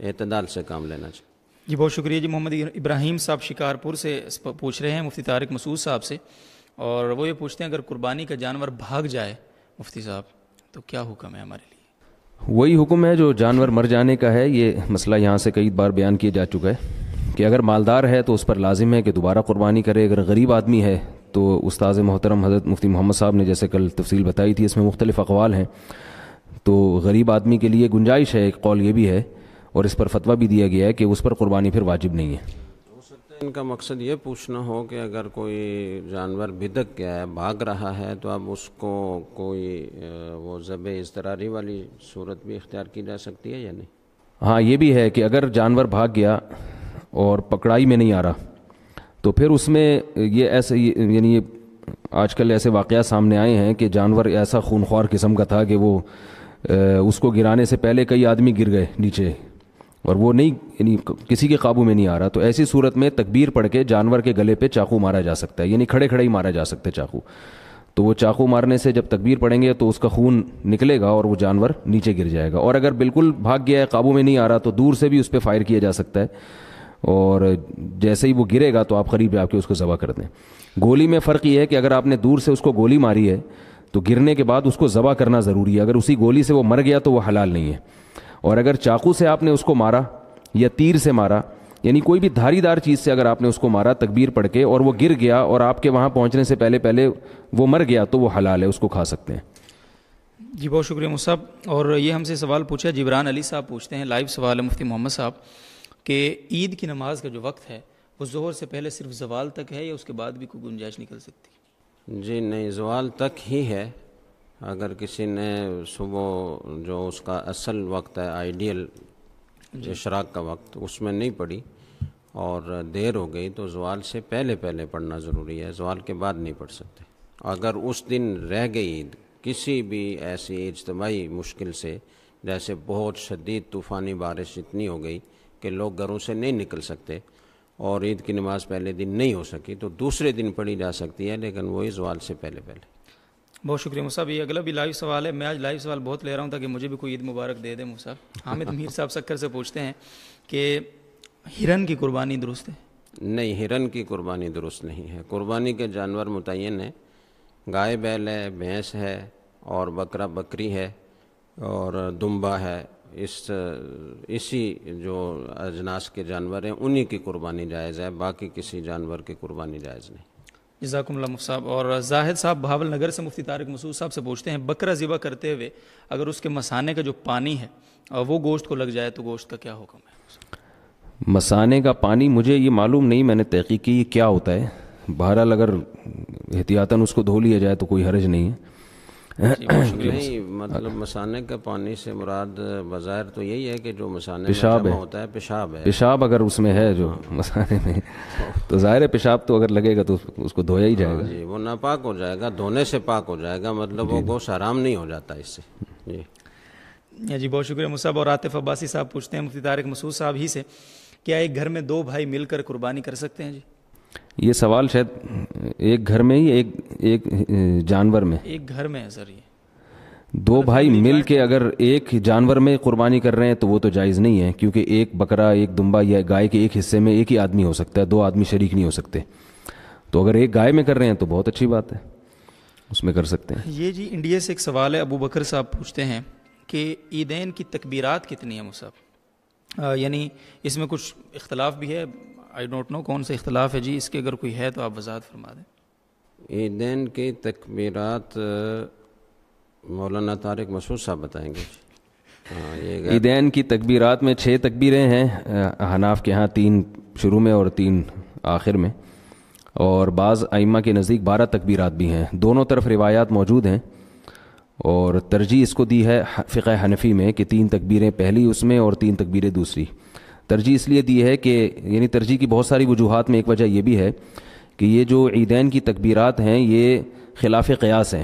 اعتدال سے کام لینا چاہیے جی بہت شکریہ جی محمد ابراہیم صاحب شکارپور سے پوچھ رہے ہیں مفتی طارق مسعود صاحب سے اور وہ یہ پوچھتے ہیں اگر قربانی کا جانور بھاگ جائے مفتی صاحب تو کیا حکم ہے ہمارے لیے وہی حکم ہے جو جانور مر جانے کا ہے یہ مسئلہ یہاں سے کئی بار بیان کیا جا چکا ہے کہ اگر مالدار ہے تو اس پر لازم ہے کہ دوبارہ قربانی کرے اگر غریب آدمی ہے تو استاذ محترم حضرت مفتی محمد صاحب نے جیسے کل تفصیل بتائی تھی اس میں مختلف اقوال ہیں تو غریب آدمی کے لیے گنجائش ہے ایک قول یہ بھی ہے اور اس پر فتویٰ بھی دیا گیا ہے کہ اس پر قربانی پھر واجب نہیں ہے ان کا مقصد یہ پوچھنا ہو کہ اگر کوئی جانور بھدک گیا ہے بھاگ رہا ہے تو اب اس کو کوئی وہ ضب اضطراری والی صورت بھی اختیار کی جا سکتی ہے یا نہیں ہاں یہ بھی ہے کہ اگر جانور بھاگ گیا اور پکڑائی میں نہیں آ رہا تو پھر اس میں یہ ایسے یعنی یہ آج کل ایسے واقعات سامنے آئے ہیں کہ جانور ایسا خونخوار قسم کا تھا کہ وہ اس کو گرانے سے پہلے کئی آدمی گر گئے نیچے اور وہ نہیں یعنی کسی کے قابو میں نہیں آ رہا تو ایسی صورت میں تکبیر پڑھ کے جانور کے گلے پہ چاقو مارا جا سکتا ہے یعنی کھڑے کھڑے ہی مارا جا سکتے چاقو تو وہ چاقو مارنے سے جب تکبیر پڑیں گے تو اس کا خون نکلے گا اور وہ جانور نیچے گر جائے گا اور اگر بالکل بھاگ گیا ہے قابو میں نہیں آ رہا تو دور سے بھی اس پہ فائر کیا جا سکتا ہے اور جیسے ہی وہ گرے گا تو آپ قریب جا کے اس کو ذبح کر دیں گولی میں فرق یہ ہے کہ اگر آپ نے دور سے اس کو گولی ماری ہے تو گرنے کے بعد اس کو ذبح کرنا ضروری ہے اگر اسی گولی سے وہ مر گیا تو وہ حلال نہیں ہے اور اگر چاقو سے آپ نے اس کو مارا یا تیر سے مارا یعنی کوئی بھی دھاری دار چیز سے اگر آپ نے اس کو مارا تکبیر پڑھ کے اور وہ گر گیا اور آپ کے وہاں پہنچنے سے پہلے پہلے وہ مر گیا تو وہ حلال ہے اس کو کھا سکتے ہیں جی بہت شکریہ مصعب اور یہ ہم سے سوال پوچھا جبران علی صاحب پوچھتے ہیں لائیو سوال ہے مفتی محمد صاحب کہ عید کی نماز کا جو وقت ہے وہ زہر سے پہلے صرف زوال تک ہے یا اس کے بعد بھی کوئی گنجائش نکل سکتی جی نہیں زوال تک ہی ہے اگر کسی نے صبح جو اس کا اصل وقت ہے آئیڈیل جی۔ اشراق کا وقت اس میں نہیں پڑھی اور دیر ہو گئی تو زوال سے پہلے پہلے پڑھنا ضروری ہے زوال کے بعد نہیں پڑھ سکتے اگر اس دن رہ گئی عید کسی بھی ایسی اجتماعی مشکل سے جیسے بہت شدید طوفانی بارش اتنی ہو گئی کہ لوگ گھروں سے نہیں نکل سکتے اور عید کی نماز پہلے دن نہیں ہو سکی تو دوسرے دن پڑھی جا سکتی ہے لیکن وہی زوال سے پہلے پہلے بہت شکریہ مصاحب یہ اگلا بھی لائیو سوال ہے میں آج لائیو سوال بہت لے رہا ہوں تاکہ مجھے بھی کوئی عید مبارک دے دیں مصعب حامد میر صاحب سکر سے پوچھتے ہیں کہ ہرن کی قربانی درست ہے نہیں ہرن کی قربانی درست نہیں ہے قربانی کے جانور متعین ہیں گائے بیل ہے بھینس ہے اور بکرا بکری ہے اور دمبا ہے اس اسی جو اجناس کے جانور ہیں انہی کی قربانی جائز ہے باقی کسی جانور کی قربانی جائز نہیں جزاکم اللہ مفت صاحب اور زاہد صاحب بہاول نگر سے مفتی طارق مسود صاحب سے پوچھتے ہیں بکرا ذبح کرتے ہوئے اگر اس کے مسانے کا جو پانی ہے اور وہ گوشت کو لگ جائے تو گوشت کا کیا حکم ہے مسانے کا پانی مجھے یہ معلوم نہیں میں نے تحقیق کی یہ کیا ہوتا ہے بہرحال اگر احتیاطاً اس کو دھو لیا جائے تو کوئی حرج نہیں ہے ہاں؟ جی، جی، نہیں مطلب مسانے کا پانی سے مراد بظاہر تو یہی ہے کہ جو مسانے پیشاب ہوتا ہے پیشاب ہے پیشاب اگر اس میں ہے جو مسانے میں تو ظاہر ہے پیشاب تو اگر لگے گا تو اس کو دھویا ہی جائے گا جی وہ ناپاک ہو جائے گا دھونے سے پاک ہو جائے گا مطلب وہ جی۔ گوشت آرام نہیں ہو جاتا اس سے جی ہاں جی بہت شکریہ مصعب اور عاطف عباسی صاحب پوچھتے ہیں مفتی طارق مسعود صاحب ہی سے کیا ایک گھر میں دو بھائی مل کر قربانی کر سکتے ہیں جی یہ سوال شاید ایک گھر میں ہی ایک ایک جانور میں ایک گھر میں ہے سر یہ دو بھائی مل کے اگر ایک جانور میں قربانی کر رہے ہیں تو وہ تو جائز نہیں ہے کیونکہ ایک بکرا ایک دمبا یا گائے کے ایک حصے میں ایک ہی آدمی ہو سکتا ہے دو آدمی شریک نہیں ہو سکتے تو اگر ایک گائے میں کر رہے ہیں تو بہت اچھی بات ہے اس میں کر سکتے ہیں یہ جی انڈیا سے ایک سوال ہے ابو بکر صاحب پوچھتے ہیں کہ عیدین کی تکبیرات کتنی ہیں مصحف یعنی اس میں کچھ اختلاف بھی ہے آئی ڈونٹ نو کون سے اختلاف ہے جی اس کے اگر کوئی ہے تو آپ وضاحت فرما دیں عیدین کی تکبیرات مولانا طارق مسعود صاحب بتائیں گے عیدین ہاں، کی تکبیرات میں چھ تکبیریں ہیں حناف کے ہاں تین شروع میں اور تین آخر میں اور بعض ائمہ کے نزدیک بارہ تکبیرات بھی ہیں دونوں طرف روایات موجود ہیں اور ترجیح اس کو دی ہے فقہ حنفی میں کہ تین تکبیریں پہلی اس میں اور تین تکبیریں دوسری ترجیح اس لیے دی ہے کہ یعنی ترجیح کی بہت ساری وجوہات میں ایک وجہ یہ بھی ہے کہ یہ جو عیدین کی تکبیرات ہیں یہ خلاف قیاس ہیں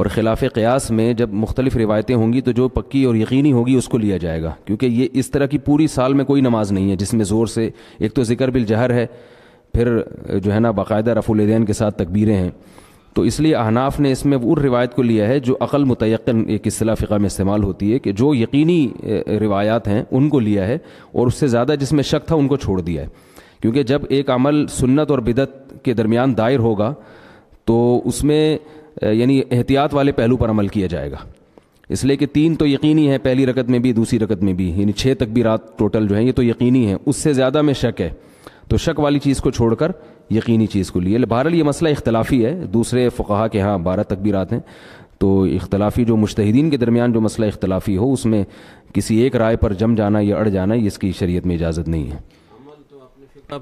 اور خلاف قیاس میں جب مختلف روایتیں ہوں گی تو جو پکی اور یقینی ہوگی اس کو لیا جائے گا کیونکہ یہ اس طرح کی پوری سال میں کوئی نماز نہیں ہے جس میں زور سے ایک تو ذکر بالجہر ہے پھر جو ہے نا باقاعدہ رف الدین کے ساتھ تکبیریں ہیں تو اس لیے احناف نے اس میں وہ روایت کو لیا ہے جو عقل متعقن ایک اصطلاح فقہ میں استعمال ہوتی ہے کہ جو یقینی روایات ہیں ان کو لیا ہے اور اس سے زیادہ جس میں شک تھا ان کو چھوڑ دیا ہے کیونکہ جب ایک عمل سنت اور بدت کے درمیان دائر ہوگا تو اس میں یعنی احتیاط والے پہلو پر عمل کیا جائے گا اس لیے کہ تین تو یقینی ہیں پہلی رکت میں بھی دوسری رکت میں بھی یعنی چھ تک بھی رات ٹوٹل جو ہیں یہ تو یقینی ہیں اس سے زیادہ میں شک ہے تو شک والی چیز کو چھوڑ کر یقینی چیز کو لیے بہرحال یہ مسئلہ اختلافی ہے دوسرے فقہا کے ہاں بارہ تکبیرات ہیں تو اختلافی جو مشتحدین کے درمیان جو مسئلہ اختلافی ہو اس میں کسی ایک رائے پر جم جانا یا اڑ جانا اس کی شریعت میں اجازت نہیں ہے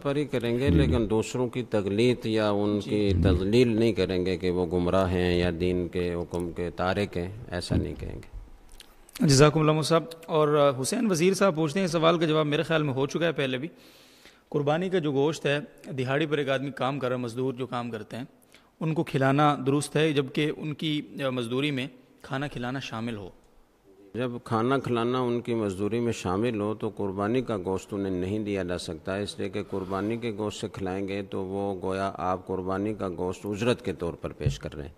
پر ہی کریں گے لیکن دوسروں کی تغلیط یا ان کی تزلیل نہیں کریں گے کہ وہ گمراہ ہیں یا دین کے حکم کے تارک ہیں ایسا نہیں کہیں گے جزاکم اللہ صاحب اور حسین وزیر صاحب پوچھتے ہیں سوال کا جواب میرے خیال میں ہو چکا ہے پہلے بھی قربانی کا جو گوشت ہے دہاڑی پر ایک آدمی کام کر رہا مزدور جو کام کرتے ہیں ان کو کھلانا درست ہے جب کہ ان کی مزدوری میں کھانا کھلانا شامل ہو جب کھانا کھلانا ان کی مزدوری میں شامل ہو تو قربانی کا گوشت انہیں نہیں دیا جا سکتا اس لیے کہ قربانی کے گوشت سے کھلائیں گے تو وہ گویا آپ قربانی کا گوشت اجرت کے طور پر پیش کر رہے ہیں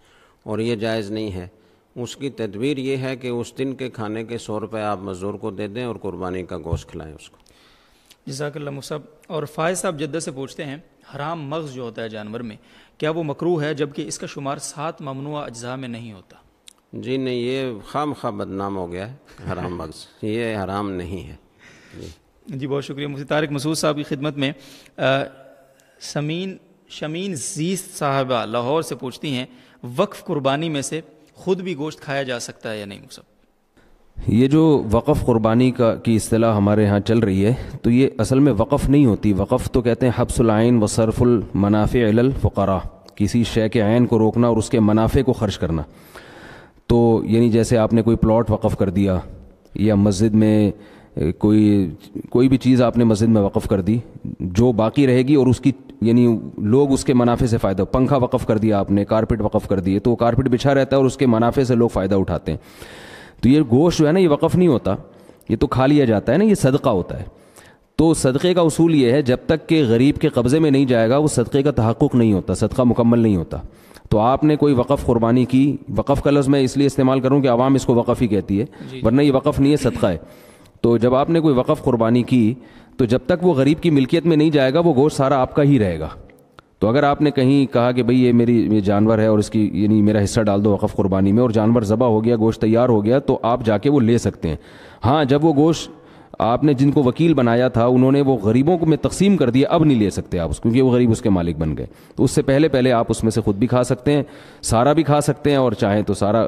اور یہ جائز نہیں ہے اس کی تدبیر یہ ہے کہ اس دن کے کھانے کے سو روپے آپ مزدور کو دے دیں اور قربانی کا گوشت کھلائیں اس کو جزاک اللہ مصحف اور فائد صاحب جدہ سے پوچھتے ہیں حرام مغز جو ہوتا ہے جانور میں کیا وہ مکرو ہے جبکہ اس کا شمار سات ممنوع اجزاء میں نہیں ہوتا جی نہیں یہ خام خواہ بدنام ہو گیا ہے حرام مغز یہ حرام نہیں ہے جی, جی، بہت شکریہ مجھے طارق مسعود صاحب کی خدمت میں سمین شمین زیست صاحبہ لاہور سے پوچھتی ہیں وقف قربانی میں سے خود بھی گوشت کھایا جا سکتا ہے یا نہیں مصحف یہ جو وقف قربانی کا کی اصطلاح ہمارے ہاں چل رہی ہے تو یہ اصل میں وقف نہیں ہوتی وقف تو کہتے ہیں حبس العین و صرف المنافع الفقرا کسی شے کے عین کو روکنا اور اس کے منافع کو خرچ کرنا تو یعنی جیسے آپ نے کوئی پلاٹ وقف کر دیا یا مسجد میں کوئی کوئی بھی چیز آپ نے مسجد میں وقف کر دی جو باقی رہے گی اور اس کی یعنی لوگ اس کے منافع سے فائدہ پنکھا وقف کر دیا آپ نے کارپیٹ وقف کر دیے تو وہ کارپیٹ بچھا رہتا ہے اور اس کے منافع سے لوگ فائدہ اٹھاتے ہیں تو یہ گوشت جو ہے نا یہ وقف نہیں ہوتا یہ تو کھا لیا جاتا ہے نا یہ صدقہ ہوتا ہے تو صدقے کا اصول یہ ہے جب تک کہ غریب کے قبضے میں نہیں جائے گا وہ صدقے کا تحقق نہیں ہوتا صدقہ مکمل نہیں ہوتا تو آپ نے کوئی وقف قربانی کی وقف کا لفظ میں اس لیے استعمال کروں کہ عوام اس کو وقف ہی کہتی ہے جی۔ ورنہ یہ وقف نہیں ہے صدقہ ہے تو جب آپ نے کوئی وقف قربانی کی تو جب تک وہ غریب کی ملکیت میں نہیں جائے گا وہ گوشت سارا آپ کا ہی رہے گا تو اگر آپ نے کہیں کہا کہ بھئی یہ میری یہ جانور ہے اور اس کی یعنی میرا حصہ ڈال دو وقف قربانی میں اور جانور ذبح ہو گیا گوشت تیار ہو گیا تو آپ جا کے وہ لے سکتے ہیں ہاں جب وہ گوشت آپ نے جن کو وکیل بنایا تھا انہوں نے وہ غریبوں کو میں تقسیم کر دیا اب نہیں لے سکتے آپ اس کیونکہ وہ غریب اس کے مالک بن گئے تو اس سے پہلے پہلے آپ اس میں سے خود بھی کھا سکتے ہیں سارا بھی کھا سکتے ہیں اور چاہیں تو سارا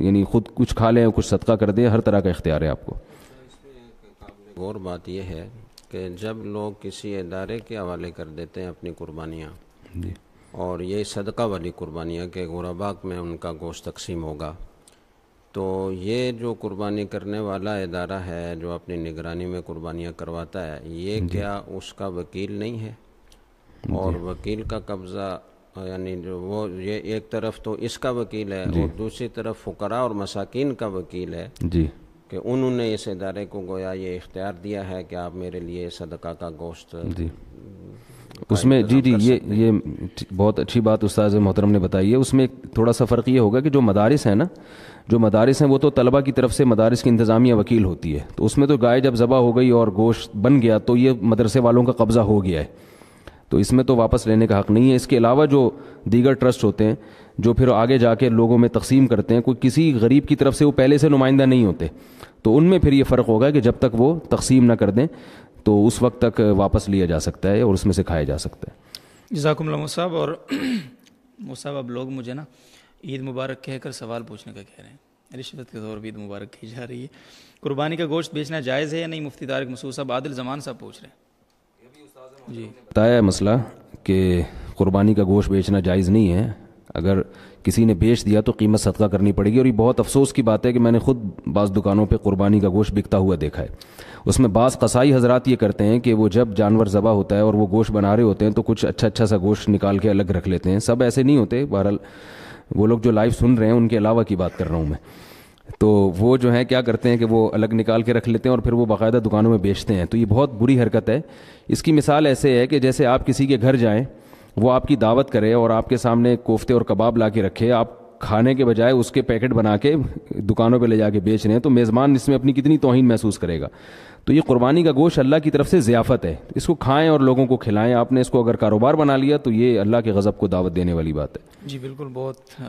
یعنی خود کچھ کھا لیں کچھ صدقہ کر دیں ہر طرح کا اختیار ہے آپ کو بات یہ ہے کہ جب لوگ کسی ادارے کے حوالے کر دیتے ہیں اپنی قربانیاں جی۔ اور یہ صدقہ والی قربانیاں کہ غورا میں ان کا گوشت تقسیم ہوگا تو یہ جو قربانی کرنے والا ادارہ ہے جو اپنی نگرانی میں قربانیاں کرواتا ہے یہ جی۔ کیا اس کا وکیل نہیں ہے جی۔ اور وکیل کا قبضہ یعنی جو وہ یہ ایک طرف تو اس کا وکیل ہے اور دوسری طرف فقراء اور مساکین کا وکیل ہے جی کہ انہوں نے اس ادارے کو گویا یہ اختیار دیا ہے کہ آپ میرے لیے صدقہ کا گوشت اس میں جی جی یہ یہ بہت اچھی بات استاذ محترم نے بتائی ہے اس میں تھوڑا سا فرق یہ ہوگا کہ جو مدارس ہیں نا جو مدارس ہیں وہ تو طلبہ کی طرف سے مدارس کی انتظامیہ وکیل ہوتی ہے تو اس میں تو گائے جب ذبح ہو گئی اور گوشت بن گیا تو یہ مدرسے والوں کا قبضہ ہو گیا ہے تو اس میں تو واپس لینے کا حق نہیں ہے اس کے علاوہ جو دیگر ٹرسٹ ہوتے ہیں جو پھر آگے جا کے لوگوں میں تقسیم کرتے ہیں کوئی کسی غریب کی طرف سے وہ پہلے سے نمائندہ نہیں ہوتے تو ان میں پھر یہ فرق ہوگا کہ جب تک وہ تقسیم نہ کر دیں تو اس وقت تک واپس لیا جا سکتا ہے اور اس میں سے کھایا جا سکتا ہے جزاکم اللہ صاحب اور صاحب اب لوگ مجھے نا عید مبارک کہہ کر سوال پوچھنے کا کہہ رہے ہیں رشوت کے طور پہ عید مبارک کی جا رہی ہے قربانی کا گوشت بیچنا جائز ہے یا نہیں مفتی طارق مسعود صاحب عادل زمان صاحب پوچھ رہے ہیں جی بتایا ہے مسئلہ کہ قربانی کا گوشت بیچنا جائز نہیں ہے اگر کسی نے بیچ دیا تو قیمت صدقہ کرنی پڑے گی اور یہ بہت افسوس کی بات ہے کہ میں نے خود بعض دکانوں پہ قربانی کا گوشت بکتا ہوا دیکھا ہے اس میں بعض قصائی حضرات یہ کرتے ہیں کہ وہ جب جانور ذبح ہوتا ہے اور وہ گوشت بنا رہے ہوتے ہیں تو کچھ اچھا اچھا سا گوشت نکال کے الگ رکھ لیتے ہیں سب ایسے نہیں ہوتے بہرحال وہ لوگ جو لائف سن رہے ہیں ان کے علاوہ کی بات کر رہا ہوں میں تو وہ جو ہیں کیا کرتے ہیں کہ وہ الگ نکال کے رکھ لیتے ہیں اور پھر وہ باقاعدہ دکانوں میں بیچتے ہیں تو یہ بہت بری حرکت ہے اس کی مثال ایسے ہے کہ جیسے آپ کسی کے گھر جائیں وہ آپ کی دعوت کرے اور آپ کے سامنے کوفتے اور کباب لا کے رکھے آپ کھانے کے بجائے اس کے پیکٹ بنا کے دکانوں پہ لے جا کے بیچ رہے ہیں تو میزبان اس میں اپنی کتنی توہین محسوس کرے گا تو یہ قربانی کا گوشت اللہ کی طرف سے ضیافت ہے اس کو کھائیں اور لوگوں کو کھلائیں آپ نے اس کو اگر کاروبار بنا لیا تو یہ اللہ کے غضب کو دعوت دینے والی بات ہے جی بالکل بہت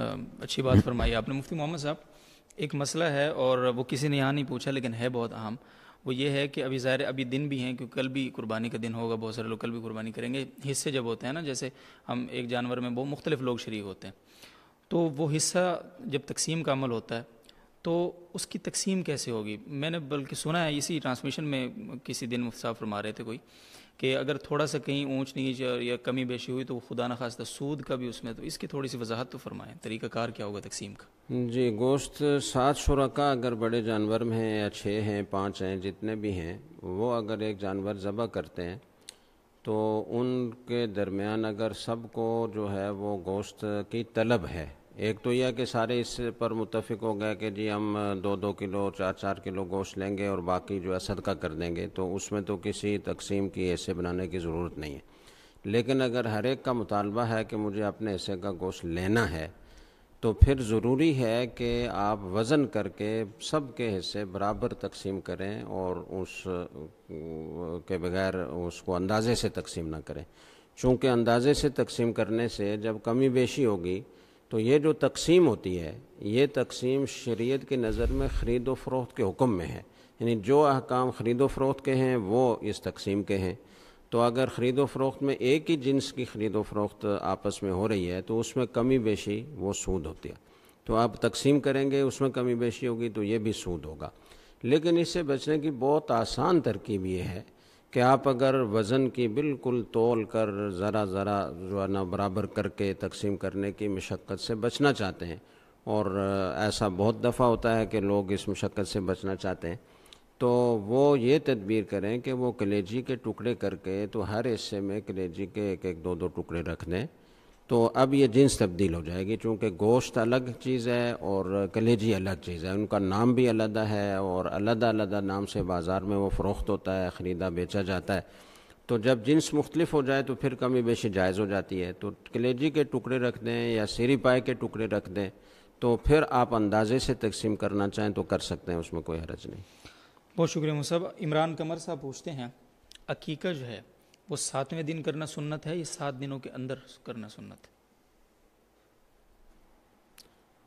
اچھی بات فرمائی آپ نے مفتی محمد صاحب ایک مسئلہ ہے اور وہ کسی نے یہاں نہیں پوچھا لیکن ہے بہت اہم وہ یہ ہے کہ ابھی ظاہر ابھی دن بھی ہیں کہ کل بھی قربانی کا دن ہوگا بہت سارے لوگ کل بھی قربانی کریں گے حصے جب ہوتے ہیں نا جیسے ہم ایک جانور میں بہت مختلف لوگ شریک ہوتے ہیں تو وہ حصہ جب تقسیم کا عمل ہوتا ہے تو اس کی تقسیم کیسے ہوگی میں نے بلکہ سنا ہے اسی ٹرانسمیشن میں کسی دن صاحب فرما رہے تھے کوئی کہ اگر تھوڑا سا کہیں اونچ نیچ یا کمی بیشی ہوئی تو وہ خدا خواستہ سود کا بھی اس میں تو اس کی تھوڑی سی وضاحت تو فرمائیں طریقہ کار کیا ہوگا تقسیم کا جی گوشت سات شرکا اگر بڑے جانور میں ہیں یا چھ ہیں پانچ ہیں جتنے بھی ہیں وہ اگر ایک جانور ذبح کرتے ہیں تو ان کے درمیان اگر سب کو جو ہے وہ گوشت کی طلب ہے ایک تو یہ ہے کہ سارے اس پر متفق ہو گئے کہ جی ہم دو دو کلو چار چار کلو گوشت لیں گے اور باقی جو ہے صدقہ کر دیں گے تو اس میں تو کسی تقسیم کی ایسے بنانے کی ضرورت نہیں ہے لیکن اگر ہر ایک کا مطالبہ ہے کہ مجھے اپنے حصے کا گوشت لینا ہے تو پھر ضروری ہے کہ آپ وزن کر کے سب کے حصے برابر تقسیم کریں اور اس کے بغیر اس کو اندازے سے تقسیم نہ کریں چونکہ اندازے سے تقسیم کرنے سے جب کمی بیشی ہوگی تو یہ جو تقسیم ہوتی ہے یہ تقسیم شریعت کی نظر میں خرید و فروخت کے حکم میں ہے یعنی جو احکام خرید و فروخت کے ہیں وہ اس تقسیم کے ہیں تو اگر خرید و فروخت میں ایک ہی جنس کی خرید و فروخت آپس میں ہو رہی ہے تو اس میں کمی بیشی وہ سود ہوتی ہے تو آپ تقسیم کریں گے اس میں کمی بیشی ہوگی تو یہ بھی سود ہوگا لیکن اس سے بچنے کی بہت آسان ترکیب یہ ہے کہ آپ اگر وزن کی بالکل تول کر ذرا ذرا جو ہے نا برابر کر کے تقسیم کرنے کی مشقت سے بچنا چاہتے ہیں اور ایسا بہت دفعہ ہوتا ہے کہ لوگ اس مشقت سے بچنا چاہتے ہیں تو وہ یہ تدبیر کریں کہ وہ کلیجی کے ٹکڑے کر کے تو ہر حصے میں کلیجی کے ایک ایک دو دو ٹکڑے رکھ دیں تو اب یہ جنس تبدیل ہو جائے گی چونکہ گوشت الگ چیز ہے اور کلیجی الگ چیز ہے ان کا نام بھی علیحدہ ہے اور علیحدہ علیحدہ نام سے بازار میں وہ فروخت ہوتا ہے خریدا بیچا جاتا ہے تو جب جنس مختلف ہو جائے تو پھر کمی بیشی جائز ہو جاتی ہے تو کلیجی کے ٹکڑے رکھ دیں یا سیری پائے کے ٹکڑے رکھ دیں تو پھر آپ اندازے سے تقسیم کرنا چاہیں تو کر سکتے ہیں اس میں کوئی حرج نہیں بہت شکریہ مصحب عمران قمر صاحب پوچھتے ہیں عقیقہ جو ہے وہ ساتویں دن کرنا سنت ہے یا سات دنوں کے اندر کرنا سنت ہے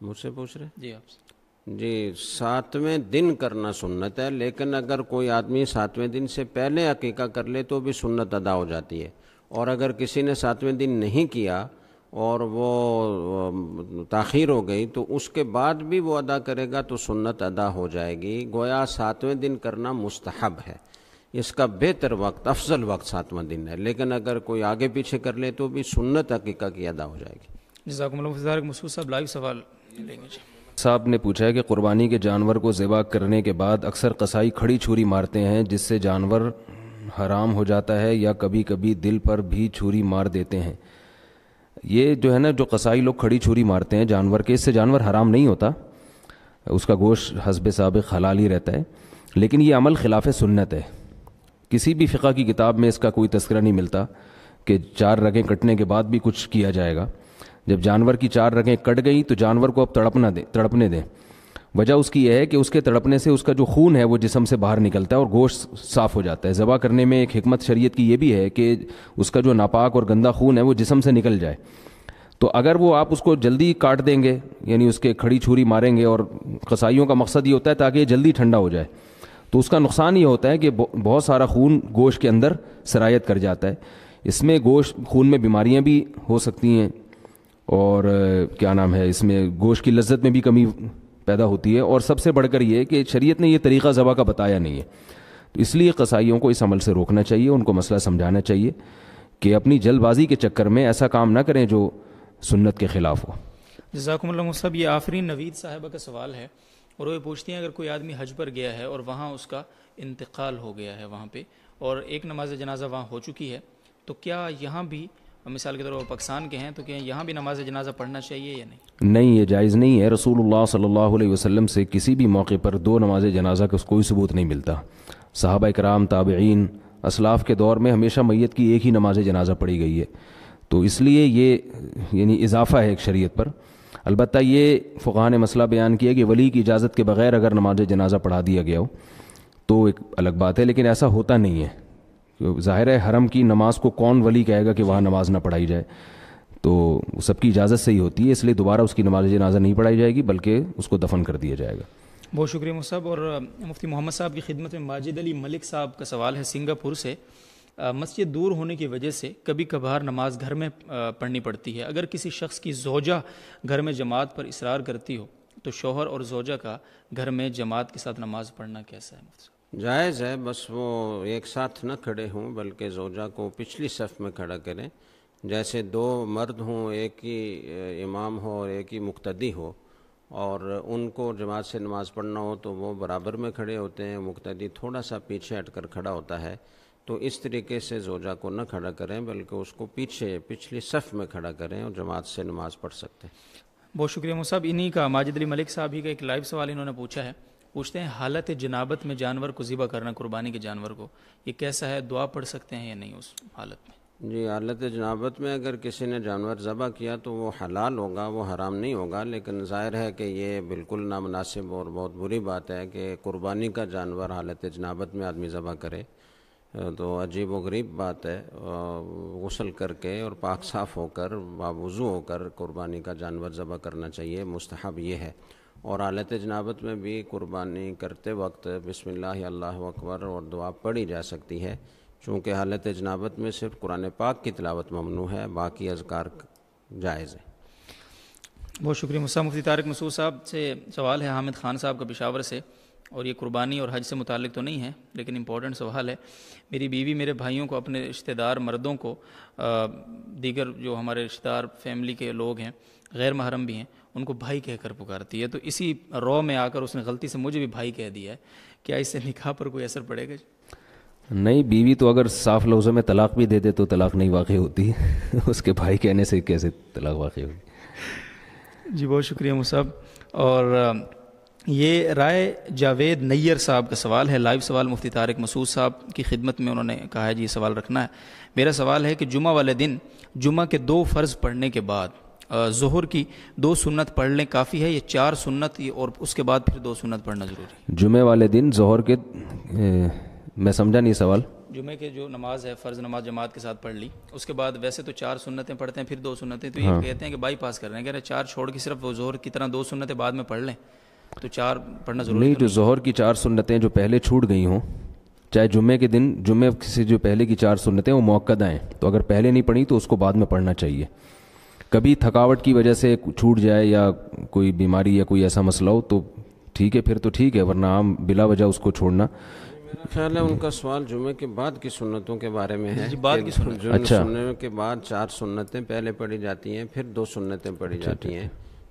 مجھ سے پوچھ رہے جی آپ سے جی ساتویں دن کرنا سنت ہے لیکن اگر کوئی آدمی ساتویں دن سے پہلے عقیقہ کر لے تو بھی سنت ادا ہو جاتی ہے اور اگر کسی نے ساتویں دن نہیں کیا اور وہ تاخیر ہو گئی تو اس کے بعد بھی وہ ادا کرے گا تو سنت ادا ہو جائے گی گویا ساتویں دن کرنا مستحب ہے اس کا بہتر وقت افضل وقت ساتواں دن ہے لیکن اگر کوئی آگے پیچھے کر لے تو بھی سنت حقیقہ کی ادا ہو جائے گی صاحب لائیو سوال جی۔ صاحب نے پوچھا ہے کہ قربانی کے جانور کو ذبح کرنے کے بعد اکثر قصائی کھڑی چھری مارتے ہیں جس سے جانور حرام ہو جاتا ہے یا کبھی کبھی دل پر بھی چھری مار دیتے ہیں یہ جو ہے نا جو قصائی لوگ کھڑی چھری مارتے ہیں جانور کے اس سے جانور حرام نہیں ہوتا اس کا گوشت حسب سابق حلال ہی رہتا ہے لیکن یہ عمل خلاف سنت ہے کسی بھی فقہ کی کتاب میں اس کا کوئی تذکرہ نہیں ملتا کہ چار رگیں کٹنے کے بعد بھی کچھ کیا جائے گا جب جانور کی چار رگیں کٹ گئیں تو جانور کو اب تڑپنا دیں تڑپنے دیں وجہ اس کی یہ ہے کہ اس کے تڑپنے سے اس کا جو خون ہے وہ جسم سے باہر نکلتا ہے اور گوشت صاف ہو جاتا ہے ذبح کرنے میں ایک حکمت شریعت کی یہ بھی ہے کہ اس کا جو ناپاک اور گندا خون ہے وہ جسم سے نکل جائے تو اگر وہ آپ اس کو جلدی کاٹ دیں گے یعنی اس کے کھڑی چھری ماریں گے اور قصائیوں کا مقصد یہ ہوتا ہے تاکہ یہ جلدی ٹھنڈا ہو جائے تو اس کا نقصان یہ ہوتا ہے کہ بہت سارا خون گوشت کے اندر سرایت کر جاتا ہے اس میں گوشت خون میں بیماریاں بھی ہو سکتی ہیں اور کیا نام ہے اس میں گوشت کی لذت میں بھی کمی پیدا ہوتی ہے اور سب سے بڑھ کر یہ کہ شریعت نے یہ طریقہ ذبح کا بتایا نہیں ہے تو اس لیے قصائیوں کو اس عمل سے روکنا چاہیے ان کو مسئلہ سمجھانا چاہیے کہ اپنی جلد بازی کے چکر میں ایسا کام نہ کریں جو سنت کے خلاف ہو جزاکم اللہ صاحب یہ آفرین نوید صاحبہ کا سوال ہے اور وہ پوچھتے ہیں اگر کوئی آدمی حج پر گیا ہے اور وہاں اس کا انتقال ہو گیا ہے وہاں پہ اور ایک نماز جنازہ وہاں ہو چکی ہے تو کیا یہاں بھی مثال کے طور پر پاکستان کے ہیں تو کیا یہاں بھی نماز جنازہ پڑھنا چاہیے یا نہیں نہیں یہ جائز نہیں ہے رسول اللہ صلی اللہ علیہ وسلم سے کسی بھی موقع پر دو نماز جنازہ کا کوئی ثبوت نہیں ملتا صحابہ کرام تابعین اسلاف کے دور میں ہمیشہ میت کی ایک ہی نماز جنازہ پڑھی گئی ہے تو اس لیے یہ یعنی اضافہ ہے ایک شریعت پر البتہ یہ فقہ نے مسئلہ بیان کیا کہ ولی کی اجازت کے بغیر اگر نماز جنازہ پڑھا دیا گیا ہو تو ایک الگ بات ہے لیکن ایسا ہوتا نہیں ہے ظاہر ہے حرم کی نماز کو کون ولی کہے گا کہ وہاں نماز نہ پڑھائی جائے تو سب کی اجازت سے ہی ہوتی ہے اس لیے دوبارہ اس کی نماز جنازہ نہیں پڑھائی جائے گی بلکہ اس کو دفن کر دیا جائے گا بہت شکریہ مصحب اور مفتی محمد صاحب کی خدمت میں ماجد علی ملک صاحب کا سوال ہے سنگاپور سے مسجد دور ہونے کی وجہ سے کبھی کبھار نماز گھر میں پڑھنی پڑتی ہے اگر کسی شخص کی زوجہ گھر میں جماعت پر اصرار کرتی ہو تو شوہر اور زوجہ کا گھر میں جماعت کے ساتھ نماز پڑھنا کیسا ہے جائز ہے بس وہ ایک ساتھ نہ کھڑے ہوں بلکہ زوجہ کو پچھلی صف میں کھڑا کریں جیسے دو مرد ہوں ایک ہی امام ہو اور ایک ہی مقتدی ہو اور ان کو جماعت سے نماز پڑھنا ہو تو وہ برابر میں کھڑے ہوتے ہیں مقتدی تھوڑا سا پیچھے ہٹ کر کھڑا ہوتا ہے تو اس طریقے سے زوجہ کو نہ کھڑا کریں بلکہ اس کو پیچھے پچھلی صف میں کھڑا کریں اور جماعت سے نماز پڑھ سکتے ہیں بہت شکریہ مصعب انہی کا ماجد علی ملک صاحب ہی کا ایک لائیو سوال انہوں نے پوچھا ہے پوچھتے ہیں حالت جنابت میں جانور کو ذبح کرنا قربانی کے جانور کو یہ کیسا ہے دعا پڑھ سکتے ہیں یا نہیں اس حالت میں جی حالت جنابت میں اگر کسی نے جانور ذبح کیا تو وہ حلال ہوگا وہ حرام نہیں ہوگا لیکن ظاہر ہے کہ یہ بالکل نامناسب اور بہت بری بات ہے کہ قربانی کا جانور حالت جنابت میں آدمی ذبح کرے تو عجیب و غریب بات ہے غسل کر کے اور پاک صاف ہو کر باوضو ہو کر قربانی کا جانور ذبح کرنا چاہیے مستحب یہ ہے اور عالت جنابت میں بھی قربانی کرتے وقت بسم اللہ اللہ اکبر اور دعا پڑھی جا سکتی ہے چونکہ حالت جنابت میں صرف قرآن پاک کی تلاوت ممنوع ہے باقی اذکار جائز ہے بہت شکریہ مسا مفتی طارق مسعود صاحب سے سوال ہے حامد خان صاحب کا پشاور سے اور یہ قربانی اور حج سے متعلق تو نہیں ہے لیکن امپورٹنٹ سوال ہے میری بیوی میرے بھائیوں کو اپنے رشتہ دار مردوں کو دیگر جو ہمارے رشتہ دار فیملی کے لوگ ہیں غیر محرم بھی ہیں ان کو بھائی کہہ کر پکارتی ہے تو اسی رو میں آ کر اس نے غلطی سے مجھے بھی بھائی کہہ دیا ہے کیا اس سے نکاح پر کوئی اثر پڑے گا جی؟ نہیں بیوی تو اگر صاف لفظوں میں طلاق بھی دے دے تو طلاق نہیں واقع ہوتی (laughs) اس کے بھائی کہنے سے کیسے طلاق واقع ہوگی جی بہت شکریہ مصعب اور یہ رائے جاوید نیر صاحب کا سوال ہے لائیو سوال مفتی طارق مسعود صاحب کی خدمت میں انہوں نے کہا ہے جی یہ سوال رکھنا ہے میرا سوال ہے کہ جمعہ والے دن جمعہ کے دو فرض پڑھنے کے بعد ظہر کی دو سنت پڑھ لیں کافی ہے یہ چار سنت اور اس کے بعد پھر دو سنت پڑھنا ضروری ہے جمعہ والے دن ظہر کے میں سمجھا نہیں سوال جمعہ کے جو نماز ہے فرض نماز جماعت کے ساتھ پڑھ لی اس کے بعد ویسے تو چار سنتیں پڑھتے ہیں پھر دو سنتیں تو یہ ہاں۔ کہتے ہیں کہ بائی پاس کر رہے ہیں کہہ رہے چار چھوڑ کے صرف کی طرح دو سنتیں بعد میں پڑھ لیں تو چار پڑھنا ضروری نہیں جو ظہر کی چار سنتیں جو پہلے چھوٹ گئی ہوں چاہے جمعے کے دن جمعے سے جو پہلے کی چار سنتیں وہ موقع آئیں تو اگر پہلے نہیں پڑھی تو اس کو بعد میں پڑھنا چاہیے کبھی تھکاوٹ کی وجہ سے چھوٹ جائے یا کوئی بیماری یا کوئی ایسا مسئلہ ہو تو ٹھیک ہے پھر تو ٹھیک ہے ورنہ عام بلا وجہ اس کو چھوڑنا خیال ہے ان کا سوال جمعے کے بعد کی سنتوں کے بارے میں ہے جی، اچھا۔ کے بعد چار سنتیں پہلے پڑھی جاتی ہیں پھر دو سنتیں پڑھی اچھا، جاتی ہیں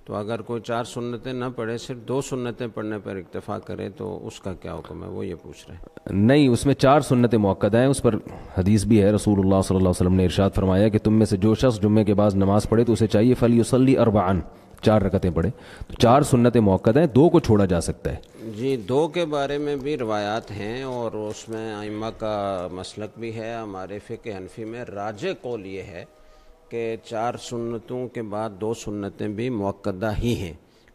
تو اگر کوئی چار سنتیں نہ پڑھے صرف دو سنتیں پڑھنے پر اکتفا کرے تو اس کا کیا حکم ہے وہ یہ پوچھ رہے ہیں نہیں اس میں چار سنتیں موقع ہیں اس پر حدیث بھی ہے رسول اللہ صلی اللہ علیہ وسلم نے ارشاد فرمایا کہ تم میں سے جو شخص جمعے کے بعد نماز پڑھے تو اسے چاہیے فلی وسلی اربان چار رکتیں پڑھے تو چار سنتیں موقع ہیں دو کو چھوڑا جا سکتا ہے جی دو کے بارے میں بھی روایات ہیں اور اس میں آئمہ کا مسلک بھی ہے ہمارے فقہ حنفی میں راج کو ہے کہ چار سنتوں کے بعد دو سنتیں بھی متقدہ ہی ہیں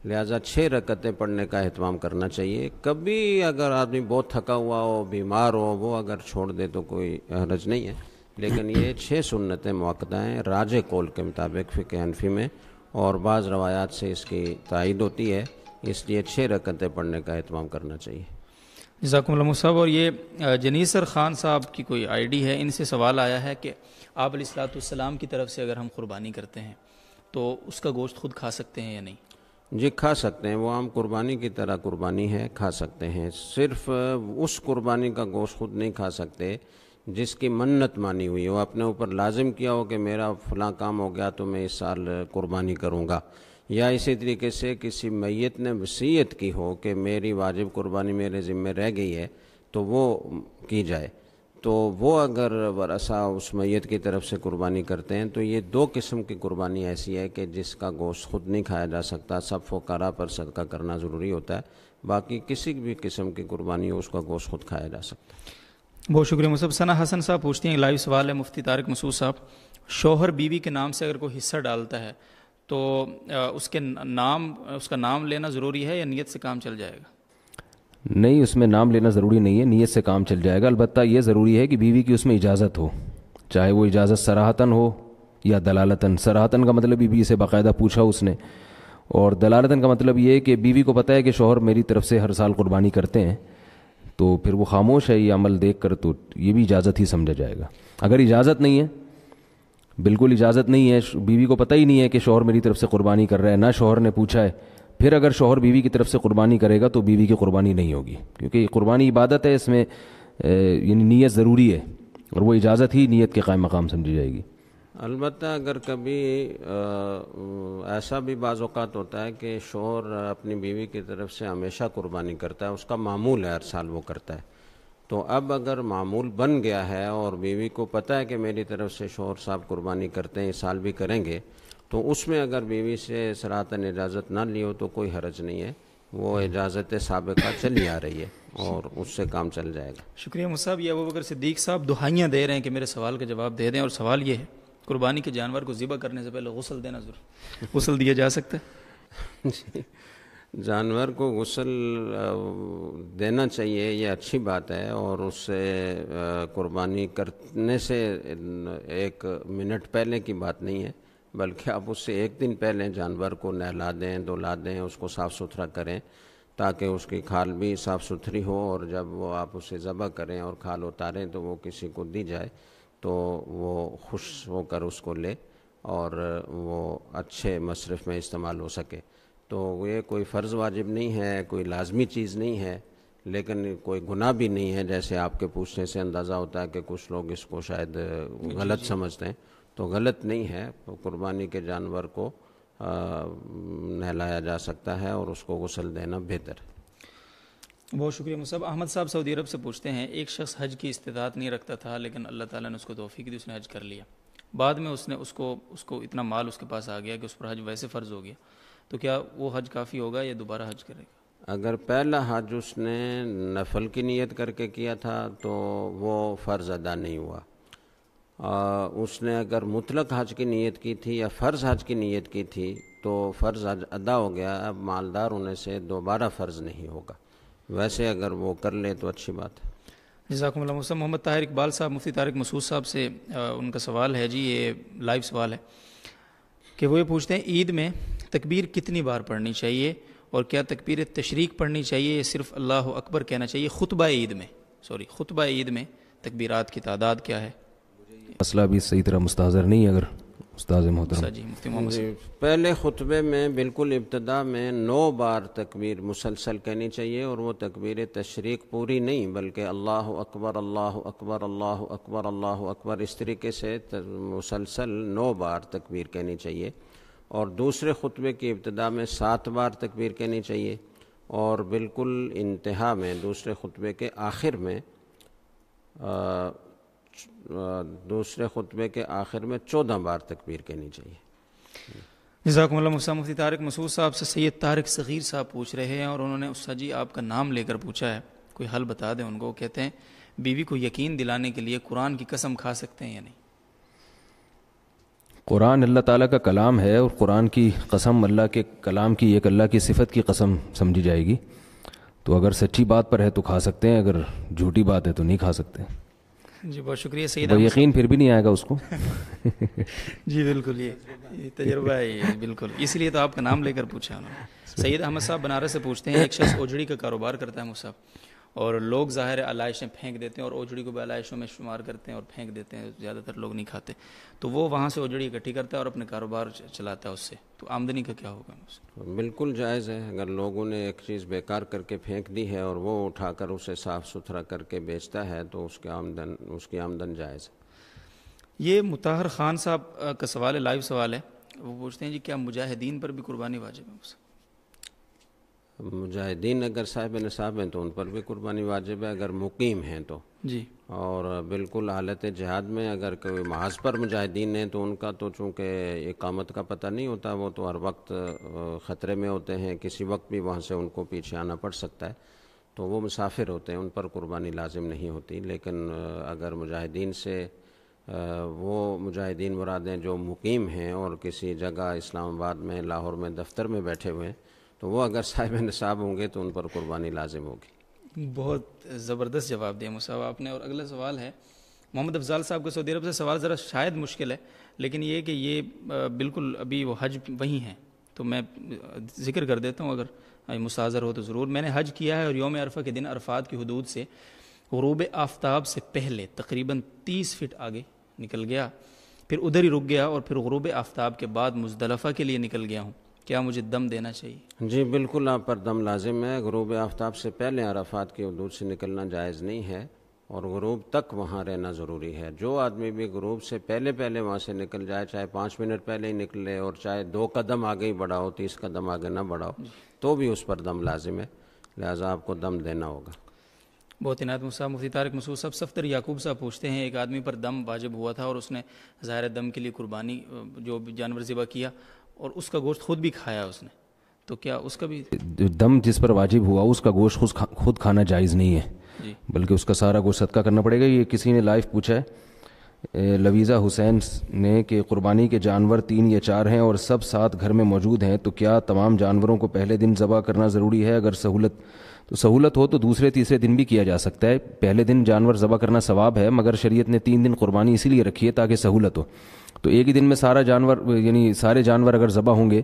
لہٰذا چھ رکتیں پڑھنے کا اہتمام کرنا چاہیے کبھی اگر آدمی بہت تھکا ہوا ہو بیمار ہو وہ اگر چھوڑ دے تو کوئی حرج نہیں ہے لیکن یہ چھ سنتیں ہیں راج کول کے مطابق فقہ حنفی میں اور بعض روایات سے اس کی تائید ہوتی ہے اس لیے چھ رکتیں پڑھنے کا اہتمام کرنا چاہیے جزاکم اللہ صاحب اور یہ جنیسر خان صاحب کی کوئی آئی ڈی ہے ان سے سوال آیا ہے کہ آپ علیہ السلاۃ السلام کی طرف سے اگر ہم قربانی کرتے ہیں تو اس کا گوشت خود کھا سکتے ہیں یا نہیں جی کھا سکتے ہیں وہ عام قربانی کی طرح قربانی ہے کھا سکتے ہیں صرف اس قربانی کا گوشت خود نہیں کھا سکتے جس کی منت مانی ہوئی وہ اپنے اوپر لازم کیا ہو کہ میرا فلاں کام ہو گیا تو میں اس سال قربانی کروں گا یا اسی طریقے سے کسی میت نے وصیت کی ہو کہ میری واجب قربانی میرے ذمہ رہ گئی ہے تو وہ کی جائے تو وہ اگر ورثہ میت کی طرف سے قربانی کرتے ہیں تو یہ دو قسم کی قربانی ایسی ہے کہ جس کا گوشت خود نہیں کھایا جا سکتا سب فقرا پر صدقہ کرنا ضروری ہوتا ہے باقی کسی بھی قسم کی قربانی ہو اس کا گوشت خود کھایا جا سکتا ہے بہت شکریہ مصب ثنا حسن صاحب پوچھتی ہیں لائیو سوال ہے مفتی طارق مسعود صاحب شوہر بیوی بی کے نام سے اگر کوئی حصہ ڈالتا ہے تو اس کے نام اس کا نام لینا ضروری ہے یا نیت سے کام چل جائے گا نہیں اس میں نام لینا ضروری نہیں ہے نیت سے کام چل جائے گا البتہ یہ ضروری ہے کہ بیوی کی اس میں اجازت ہو چاہے وہ اجازت سراہتاً ہو یا دلالتاً سراہتاً کا مطلب بیوی سے باقاعدہ پوچھا اس نے اور دلالتاً کا مطلب یہ ہے کہ بیوی کو پتہ ہے کہ شوہر میری طرف سے ہر سال قربانی کرتے ہیں تو پھر وہ خاموش ہے یہ عمل دیکھ کر تو یہ بھی اجازت ہی سمجھا جائے گا اگر اجازت نہیں ہے بالکل اجازت نہیں ہے بیوی کو پتہ ہی نہیں ہے کہ شوہر میری طرف سے قربانی کر رہا ہے نہ شوہر نے پوچھا ہے پھر اگر شوہر بیوی کی طرف سے قربانی کرے گا تو بیوی کی قربانی نہیں ہوگی کیونکہ قربانی عبادت ہے اس میں یعنی نیت ضروری ہے اور وہ اجازت ہی نیت کے قائم مقام سمجھی جائے گی البتہ اگر کبھی ایسا بھی بعض اوقات ہوتا ہے کہ شوہر اپنی بیوی کی طرف سے ہمیشہ قربانی کرتا ہے اس کا معمول ہے ہر سال وہ کرتا ہے تو اب اگر معمول بن گیا ہے اور بیوی کو پتہ ہے کہ میری طرف سے شوہر صاحب قربانی کرتے ہیں اس سال بھی کریں گے تو اس میں اگر بیوی سے سراتن اجازت نہ لیو تو کوئی حرج نہیں ہے وہ اجازت سابقہ چلی آ رہی ہے اور اس سے کام چل جائے گا شکریہ مصعب یہ ابوبکر صدیق صاحب دہائیاں دے رہے ہیں کہ میرے سوال کا جواب دے دیں اور سوال یہ ہے قربانی کے جانور کو ذبح کرنے سے پہلے غسل دینا ضرور غسل دیا جا سکتا ہے جی، جانور کو غسل دینا چاہیے یہ اچھی بات ہے اور اس سے قربانی کرنے سے ایک منٹ پہلے کی بات نہیں ہے بلکہ آپ اس سے ایک دن پہلے جانور کو نہلا دیں دھلا دیں اس کو صاف ستھرا کریں تاکہ اس کی کھال بھی صاف ستھری ہو اور جب وہ آپ اسے ذبح کریں اور کھال اتاریں تو وہ کسی کو دی جائے تو وہ خوش ہو کر اس کو لے اور وہ اچھے مصرف میں استعمال ہو سکے تو یہ کوئی فرض واجب نہیں ہے کوئی لازمی چیز نہیں ہے لیکن کوئی گناہ بھی نہیں ہے جیسے آپ کے پوچھنے سے اندازہ ہوتا ہے کہ کچھ لوگ اس کو شاید جی، جی، غلط جی۔ سمجھتے ہیں تو غلط نہیں ہے قربانی کے جانور کو نہلایا جا سکتا ہے اور اس کو غسل دینا بہتر ہے بہت شکریہ مصعب احمد صاحب سعودی عرب سے پوچھتے ہیں ایک شخص حج کی استطاعت نہیں رکھتا تھا لیکن اللہ تعالیٰ نے اس کو توفیق دی اس نے حج کر لیا بعد میں اس نے اس کو اس کو اتنا مال اس کے پاس آ گیا کہ اس پر حج ویسے فرض ہو گیا تو کیا وہ حج کافی ہوگا یا دوبارہ حج کرے گا اگر پہلا حج اس نے نفل کی نیت کر کے کیا تھا تو وہ فرض ادا نہیں ہوا اس نے اگر مطلق حج کی نیت کی تھی یا فرض حج کی نیت کی تھی تو فرض حج ادا ہو گیا اب مالدار ہونے سے دوبارہ فرض نہیں ہوگا ویسے اگر وہ کر لے تو اچھی بات ہے جزاکم اللہ ملام محمد طاہر اقبال صاحب مفتی طارق مسعود صاحب سے ان کا سوال ہے جی یہ لائیو سوال ہے کہ وہ یہ پوچھتے ہیں عید میں تکبیر کتنی بار پڑھنی چاہیے اور کیا تکبیر تشریق پڑھنی چاہیے یا صرف اللہ اکبر کہنا چاہیے خطبہ عید میں سوری خطبہ عید میں تکبیرات کی تعداد کیا ہے مسئلہ بھی صحیح طرح مستحضر نہیں اگر استاد محترم جی پہلے خطبے میں بالکل ابتدا میں نو بار تکبیر مسلسل کہنی چاہیے اور وہ تکبیر تشریق پوری نہیں بلکہ اللہ اکبر اللہ اکبر اللہ اکبر اللہ اکبر اس طریقے سے مسلسل نو بار تکبیر کہنی چاہیے اور دوسرے خطبے کی ابتدا میں سات بار تکبیر کہنی چاہیے اور بالکل انتہا میں دوسرے خطبے کے آخر میں دوسرے خطبے کے آخر میں چودہ بار تکبیر کہنی چاہیے جزاکم اللہ نزاک مفتی طارق مسعود صاحب سے سید طارق صغیر صاحب پوچھ رہے ہیں اور انہوں نے استاد جی آپ کا نام لے کر پوچھا ہے کوئی حل بتا دیں ان کو کہتے ہیں بیوی کو یقین دلانے کے لیے قرآن کی قسم کھا سکتے ہیں یا نہیں قرآن اللہ تعالیٰ کا کلام ہے اور قرآن کی قسم اللہ کے کلام کی ایک اللہ کی صفت کی قسم سمجھی جائے گی تو اگر سچی بات پر ہے تو کھا سکتے ہیں اگر جھوٹی بات ہے تو نہیں کھا سکتے جی بہت شکریہ سیدھا یقین پھر بھی نہیں آئے گا اس کو (laughs) جی بالکل یہ تجربہ ہے بالکل اس لیے تو آپ کا نام لے کر پوچھا سید احمد صاحب بنارس سے پوچھتے ہیں ایک شخص اوجڑی کا کاروبار کرتا ہے اور لوگ ظاہر علائشیں پھینک دیتے ہیں اور اوجڑی کو بھی علائشوں میں شمار کرتے ہیں اور پھینک دیتے ہیں زیادہ تر لوگ نہیں کھاتے تو وہ وہاں سے اوجڑی اکٹھی کرتا ہے اور اپنے کاروبار چلاتا ہے اس سے تو آمدنی کا کیا ہوگا بالکل جائز ہے اگر لوگوں نے ایک چیز بیکار کر کے پھینک دی ہے اور وہ اٹھا کر اسے صاف ستھرا کر کے بیچتا ہے تو اس کے آمدن اس کی آمدن جائز ہے یہ متحر خان صاحب کا سوال ہے لائیو سوال ہے وہ پوچھتے ہیں جی کیا مجاہدین پر بھی قربانی واجب ہے مجاہدین اگر صاحب نصاب ہیں تو ان پر بھی قربانی واجب ہے اگر مقیم ہیں تو جی اور بالکل حالت جہاد میں اگر کوئی محاذ پر مجاہدین ہیں تو ان کا تو چونکہ اقامت کا پتہ نہیں ہوتا وہ تو ہر وقت خطرے میں ہوتے ہیں کسی وقت بھی وہاں سے ان کو پیچھے آنا پڑ سکتا ہے تو وہ مسافر ہوتے ہیں ان پر قربانی لازم نہیں ہوتی لیکن اگر مجاہدین سے وہ مجاہدین مرادیں جو مقیم ہیں اور کسی جگہ اسلام آباد میں لاہور میں دفتر میں بیٹھے ہوئے ہیں تو وہ اگر صاحب نصاب ہوں گے تو ان پر قربانی لازم ہوگی بہت زبردست جواب دیا مصعب آپ نے اور اگلا سوال ہے محمد افضال صاحب کا سعودی عرب سے سوال ذرا شاید مشکل ہے لیکن یہ کہ یہ بالکل ابھی وہ حج وہیں ہیں تو میں ذکر کر دیتا ہوں اگر مساظر ہو تو ضرور میں نے حج کیا ہے اور یوم عرفہ کے دن عرفات کی حدود سے غروب آفتاب سے پہلے تقریباً تیس فٹ آگے نکل گیا پھر ادھر ہی رک گیا اور پھر غروب آفتاب کے بعد مزدلفہ کے لیے نکل گیا ہوں کیا مجھے دم دینا چاہیے جی بالکل آپ پر دم لازم ہے غروب آفتاب سے پہلے عرفات کے حدود سے نکلنا جائز نہیں ہے اور غروب تک وہاں رہنا ضروری ہے جو آدمی بھی غروب سے پہلے پہلے وہاں سے نکل جائے چاہے پانچ منٹ پہلے ہی نکلے اور چاہے دو قدم آگے ہی بڑھاؤ تیس قدم آگے نہ بڑھاؤ تو بھی اس پر دم لازم ہے لہٰذا آپ کو دم دینا ہوگا بہت ناتھ مفتی طارق مسعود صاحب صفتر یعقوب صاحب پوچھتے ہیں ایک آدمی پر دم واجب ہوا تھا اور اس نے ظاہر دم کے لیے قربانی جو جانور ذبح کیا اور اس کا گوشت خود بھی کھایا اس نے تو کیا اس کا بھی دم جس پر واجب ہوا اس کا گوشت خود کھانا جائز نہیں ہے جی۔ بلکہ اس کا سارا گوشت صدقہ کرنا پڑے گا یہ کسی نے لائف پوچھا ہے لویزہ حسین نے کہ قربانی کے جانور تین یا چار ہیں اور سب ساتھ گھر میں موجود ہیں تو کیا تمام جانوروں کو پہلے دن ذبح کرنا ضروری ہے اگر سہولت تو سہولت ہو تو دوسرے تیسرے دن بھی کیا جا سکتا ہے پہلے دن جانور ذبح کرنا ثواب ہے مگر شریعت نے تین دن قربانی اسی لیے رکھی ہے تاکہ سہولت ہو تو ایک ہی دن میں سارا جانور یعنی سارے جانور اگر ذبح ہوں گے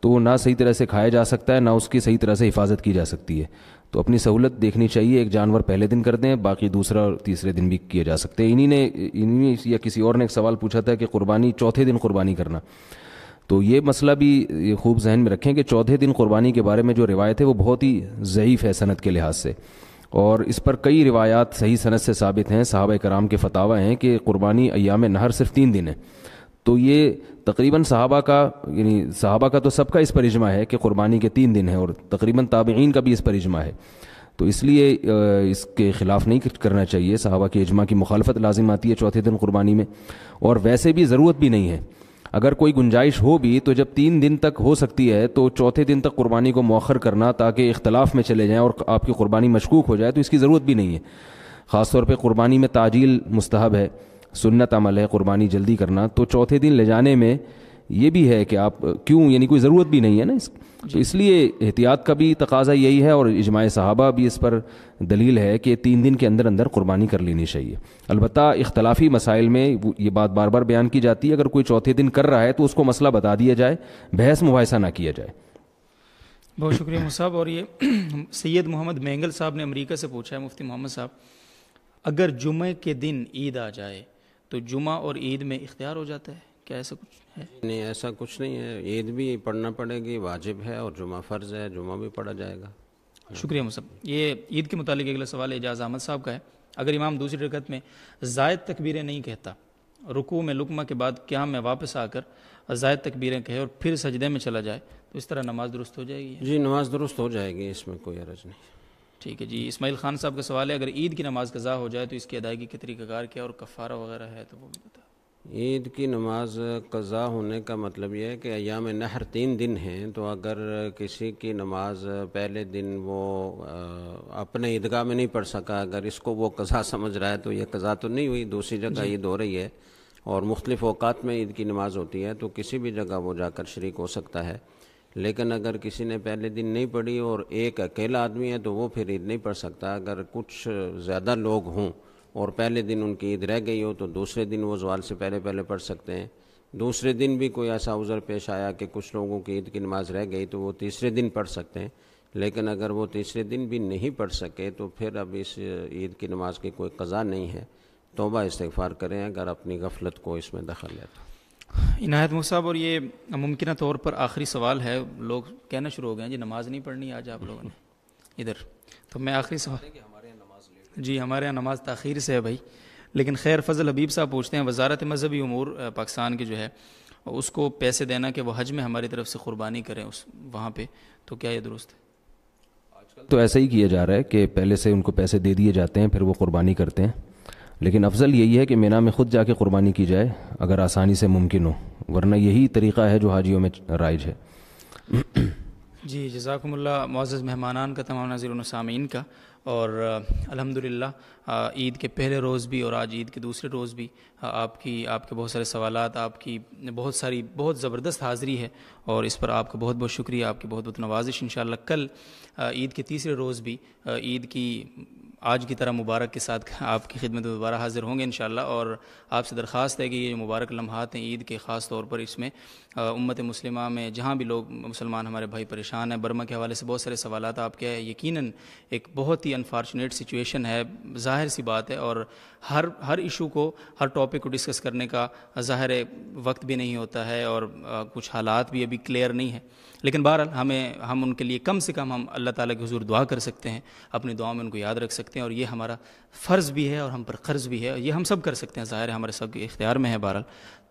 تو وہ نہ صحیح طرح سے کھایا جا سکتا ہے نہ اس کی صحیح طرح سے حفاظت کی جا سکتی ہے تو اپنی سہولت دیکھنی چاہیے ایک جانور پہلے دن کر دیں باقی دوسرا اور تیسرے دن بھی کیے جا سکتے ہیں انہیں نے یا کسی اور نے ایک سوال پوچھا تھا کہ قربانی چوتھے دن قربانی کرنا تو یہ مسئلہ بھی خوب ذہن میں رکھیں کہ چوتھے دن قربانی کے بارے میں جو روایت ہے وہ بہت ہی ضعیف ہے صنعت کے لحاظ سے اور اس پر کئی روایات صحیح صنعت سے ثابت ہیں صحابہ کرام کے فتح ہیں کہ قربانی ایام نہر صرف تین دن ہیں تو یہ تقریباً صحابہ کا یعنی صحابہ کا تو سب کا اس پر اجماع ہے کہ قربانی کے تین دن ہیں اور تقریباً تابعین کا بھی اس پر اجماع ہے تو اس لیے اس کے خلاف نہیں کرنا چاہیے صحابہ کے اجماع کی مخالفت لازم آتی ہے چوتھے دن قربانی میں اور ویسے بھی ضرورت بھی نہیں ہے اگر کوئی گنجائش ہو بھی تو جب تین دن تک ہو سکتی ہے تو چوتھے دن تک قربانی کو مؤخر کرنا تاکہ اختلاف میں چلے جائیں اور آپ کی قربانی مشکوک ہو جائے تو اس کی ضرورت بھی نہیں ہے خاص طور پہ قربانی میں تاجیل مستحب ہے سنت عمل ہے قربانی جلدی کرنا تو چوتھے دن لے جانے میں یہ بھی ہے کہ آپ کیوں یعنی کوئی ضرورت بھی نہیں ہے نا اس جی۔ تو اس لیے احتیاط کا بھی تقاضا یہی ہے اور اجماع صحابہ بھی اس پر دلیل ہے کہ تین دن کے اندر اندر قربانی کر لینی چاہیے البتہ اختلافی مسائل میں یہ بات بار بار بیان کی جاتی ہے اگر کوئی چوتھے دن کر رہا ہے تو اس کو مسئلہ بتا دیا جائے بحث مباحثہ نہ کیا جائے بہت شکریہ مصعب اور یہ (clears throat) سید محمد مینگل صاحب نے امریکہ سے پوچھا ہے مفتی محمد صاحب اگر جمعہ کے دن عید آ جائے تو جمعہ اور عید میں اختیار ہو جاتا ہے کیا ایسا کچھ ہے نہیں ایسا کچھ نہیں ہے عید بھی پڑھنا پڑے گی واجب ہے اور جمعہ فرض ہے جمعہ بھی پڑھا جائے گا شکریہ مصب یہ عید کے متعلق اگلا سوال اعجاز احمد صاحب کا ہے اگر امام دوسری رکعت میں زائد تکبیریں نہیں کہتا رکوع میں لکمہ کے بعد کیا میں واپس آ کر زائد تکبیریں کہے اور پھر سجدے میں چلا جائے تو اس طرح نماز درست ہو جائے گی جی نماز درست ہو جائے گی اس میں کوئی عرض نہیں ٹھیک ہے جی اسماعیل خان صاحب کا سوال ہے اگر عید کی نماز قضا ہو جائے تو اس کی ادائیگی کے طریقہ کار کیا اور کفارہ وغیرہ ہے تو وہ بھی بتا عید کی نماز قضا ہونے کا مطلب یہ ہے کہ ایام نہر تین دن ہیں تو اگر کسی کی نماز پہلے دن وہ اپنے عیدگاہ میں نہیں پڑھ سکا اگر اس کو وہ قضا سمجھ رہا ہے تو یہ قضا تو نہیں ہوئی دوسری جگہ جی۔ عید ہو رہی ہے اور مختلف اوقات میں عید کی نماز ہوتی ہے تو کسی بھی جگہ وہ جا کر شریک ہو سکتا ہے لیکن اگر کسی نے پہلے دن نہیں پڑھی اور ایک اکیلا آدمی ہے تو وہ پھر عید نہیں پڑھ سکتا اگر کچھ زیادہ لوگ ہوں اور پہلے دن ان کی عید رہ گئی ہو تو دوسرے دن وہ زوال سے پہلے پہلے پڑھ سکتے ہیں دوسرے دن بھی کوئی ایسا عذر پیش آیا کہ کچھ لوگوں کی عید کی نماز رہ گئی تو وہ تیسرے دن پڑھ سکتے ہیں لیکن اگر وہ تیسرے دن بھی نہیں پڑھ سکے تو پھر اب اس عید کی نماز کی کوئی قضا نہیں ہے توبہ استغفار کریں اگر اپنی غفلت کو اس میں دخل لیتا عنایت صاحب اور یہ ممکنہ طور پر آخری سوال ہے لوگ کہنا شروع ہو گئے ہیں جی نماز نہیں پڑھنی آج آپ لوگوں نے ادھر تو میں آخری سوال جی ہمارے یہاں نماز تاخیر سے ہے بھائی لیکن خیر فضل حبیب صاحب پوچھتے ہیں وزارت مذہبی امور پاکستان کے جو ہے اس کو پیسے دینا کہ وہ حج میں ہماری طرف سے قربانی کریں اس وہاں پہ تو کیا یہ درست ہے آج کل تو ایسا ہی کیا جا رہا ہے کہ پہلے سے ان کو پیسے دے دیے جاتے ہیں پھر وہ قربانی کرتے ہیں لیکن افضل یہی ہے کہ مینا میں خود جا کے قربانی کی جائے اگر آسانی سے ممکن ہو ورنہ یہی طریقہ ہے جو حاجیوں میں رائج ہے (coughs) جی جزاکم اللہ معزز مہمانان کا تمام نظیر سامعین کا اور الحمد عید کے پہلے روز بھی اور آج عید کے دوسرے روز بھی آپ کی آپ کے بہت سارے سوالات آپ کی بہت ساری بہت زبردست حاضری ہے اور اس پر آپ کا بہت بہت شکریہ آپ کی بہت بہت نوازش ان کل عید کے تیسرے روز بھی عید کی آج کی طرح مبارک کے ساتھ آپ کی خدمت دوبارہ حاضر ہوں گے انشاءاللہ اور آپ سے درخواست ہے کہ یہ جو مبارک لمحات ہیں عید کے خاص طور پر اس میں امت مسلمہ میں جہاں بھی لوگ مسلمان ہمارے بھائی پریشان ہیں برما کے حوالے سے بہت سارے سوالات آپ کے یقیناً ایک بہت ہی انفارچونیٹ سچویشن ہے ظاہر ظاہر سی بات ہے اور ہر ہر ایشو کو ہر ٹاپک کو ڈسکس کرنے کا ظاہر وقت بھی نہیں ہوتا ہے اور کچھ حالات بھی ابھی کلیئر نہیں ہے لیکن بہرحال ہمیں ہم ان کے لیے کم سے کم ہم اللہ تعالیٰ کے حضور دعا کر سکتے ہیں اپنی دعا میں ان کو یاد رکھ سکتے ہیں اور یہ ہمارا فرض بھی ہے اور ہم پر قرض بھی ہے یہ ہم سب کر سکتے ہیں ظاہر ہمارے سب کے اختیار میں ہے بہرحال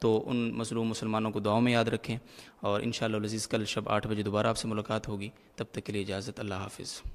تو ان مظلوم مسلمانوں کو دعاؤں میں یاد رکھیں اور ان شاء اللہ کل شب آٹھ بجے دوبارہ آپ سے ملاقات ہوگی تب تک کے لیے اجازت اللہ حافظ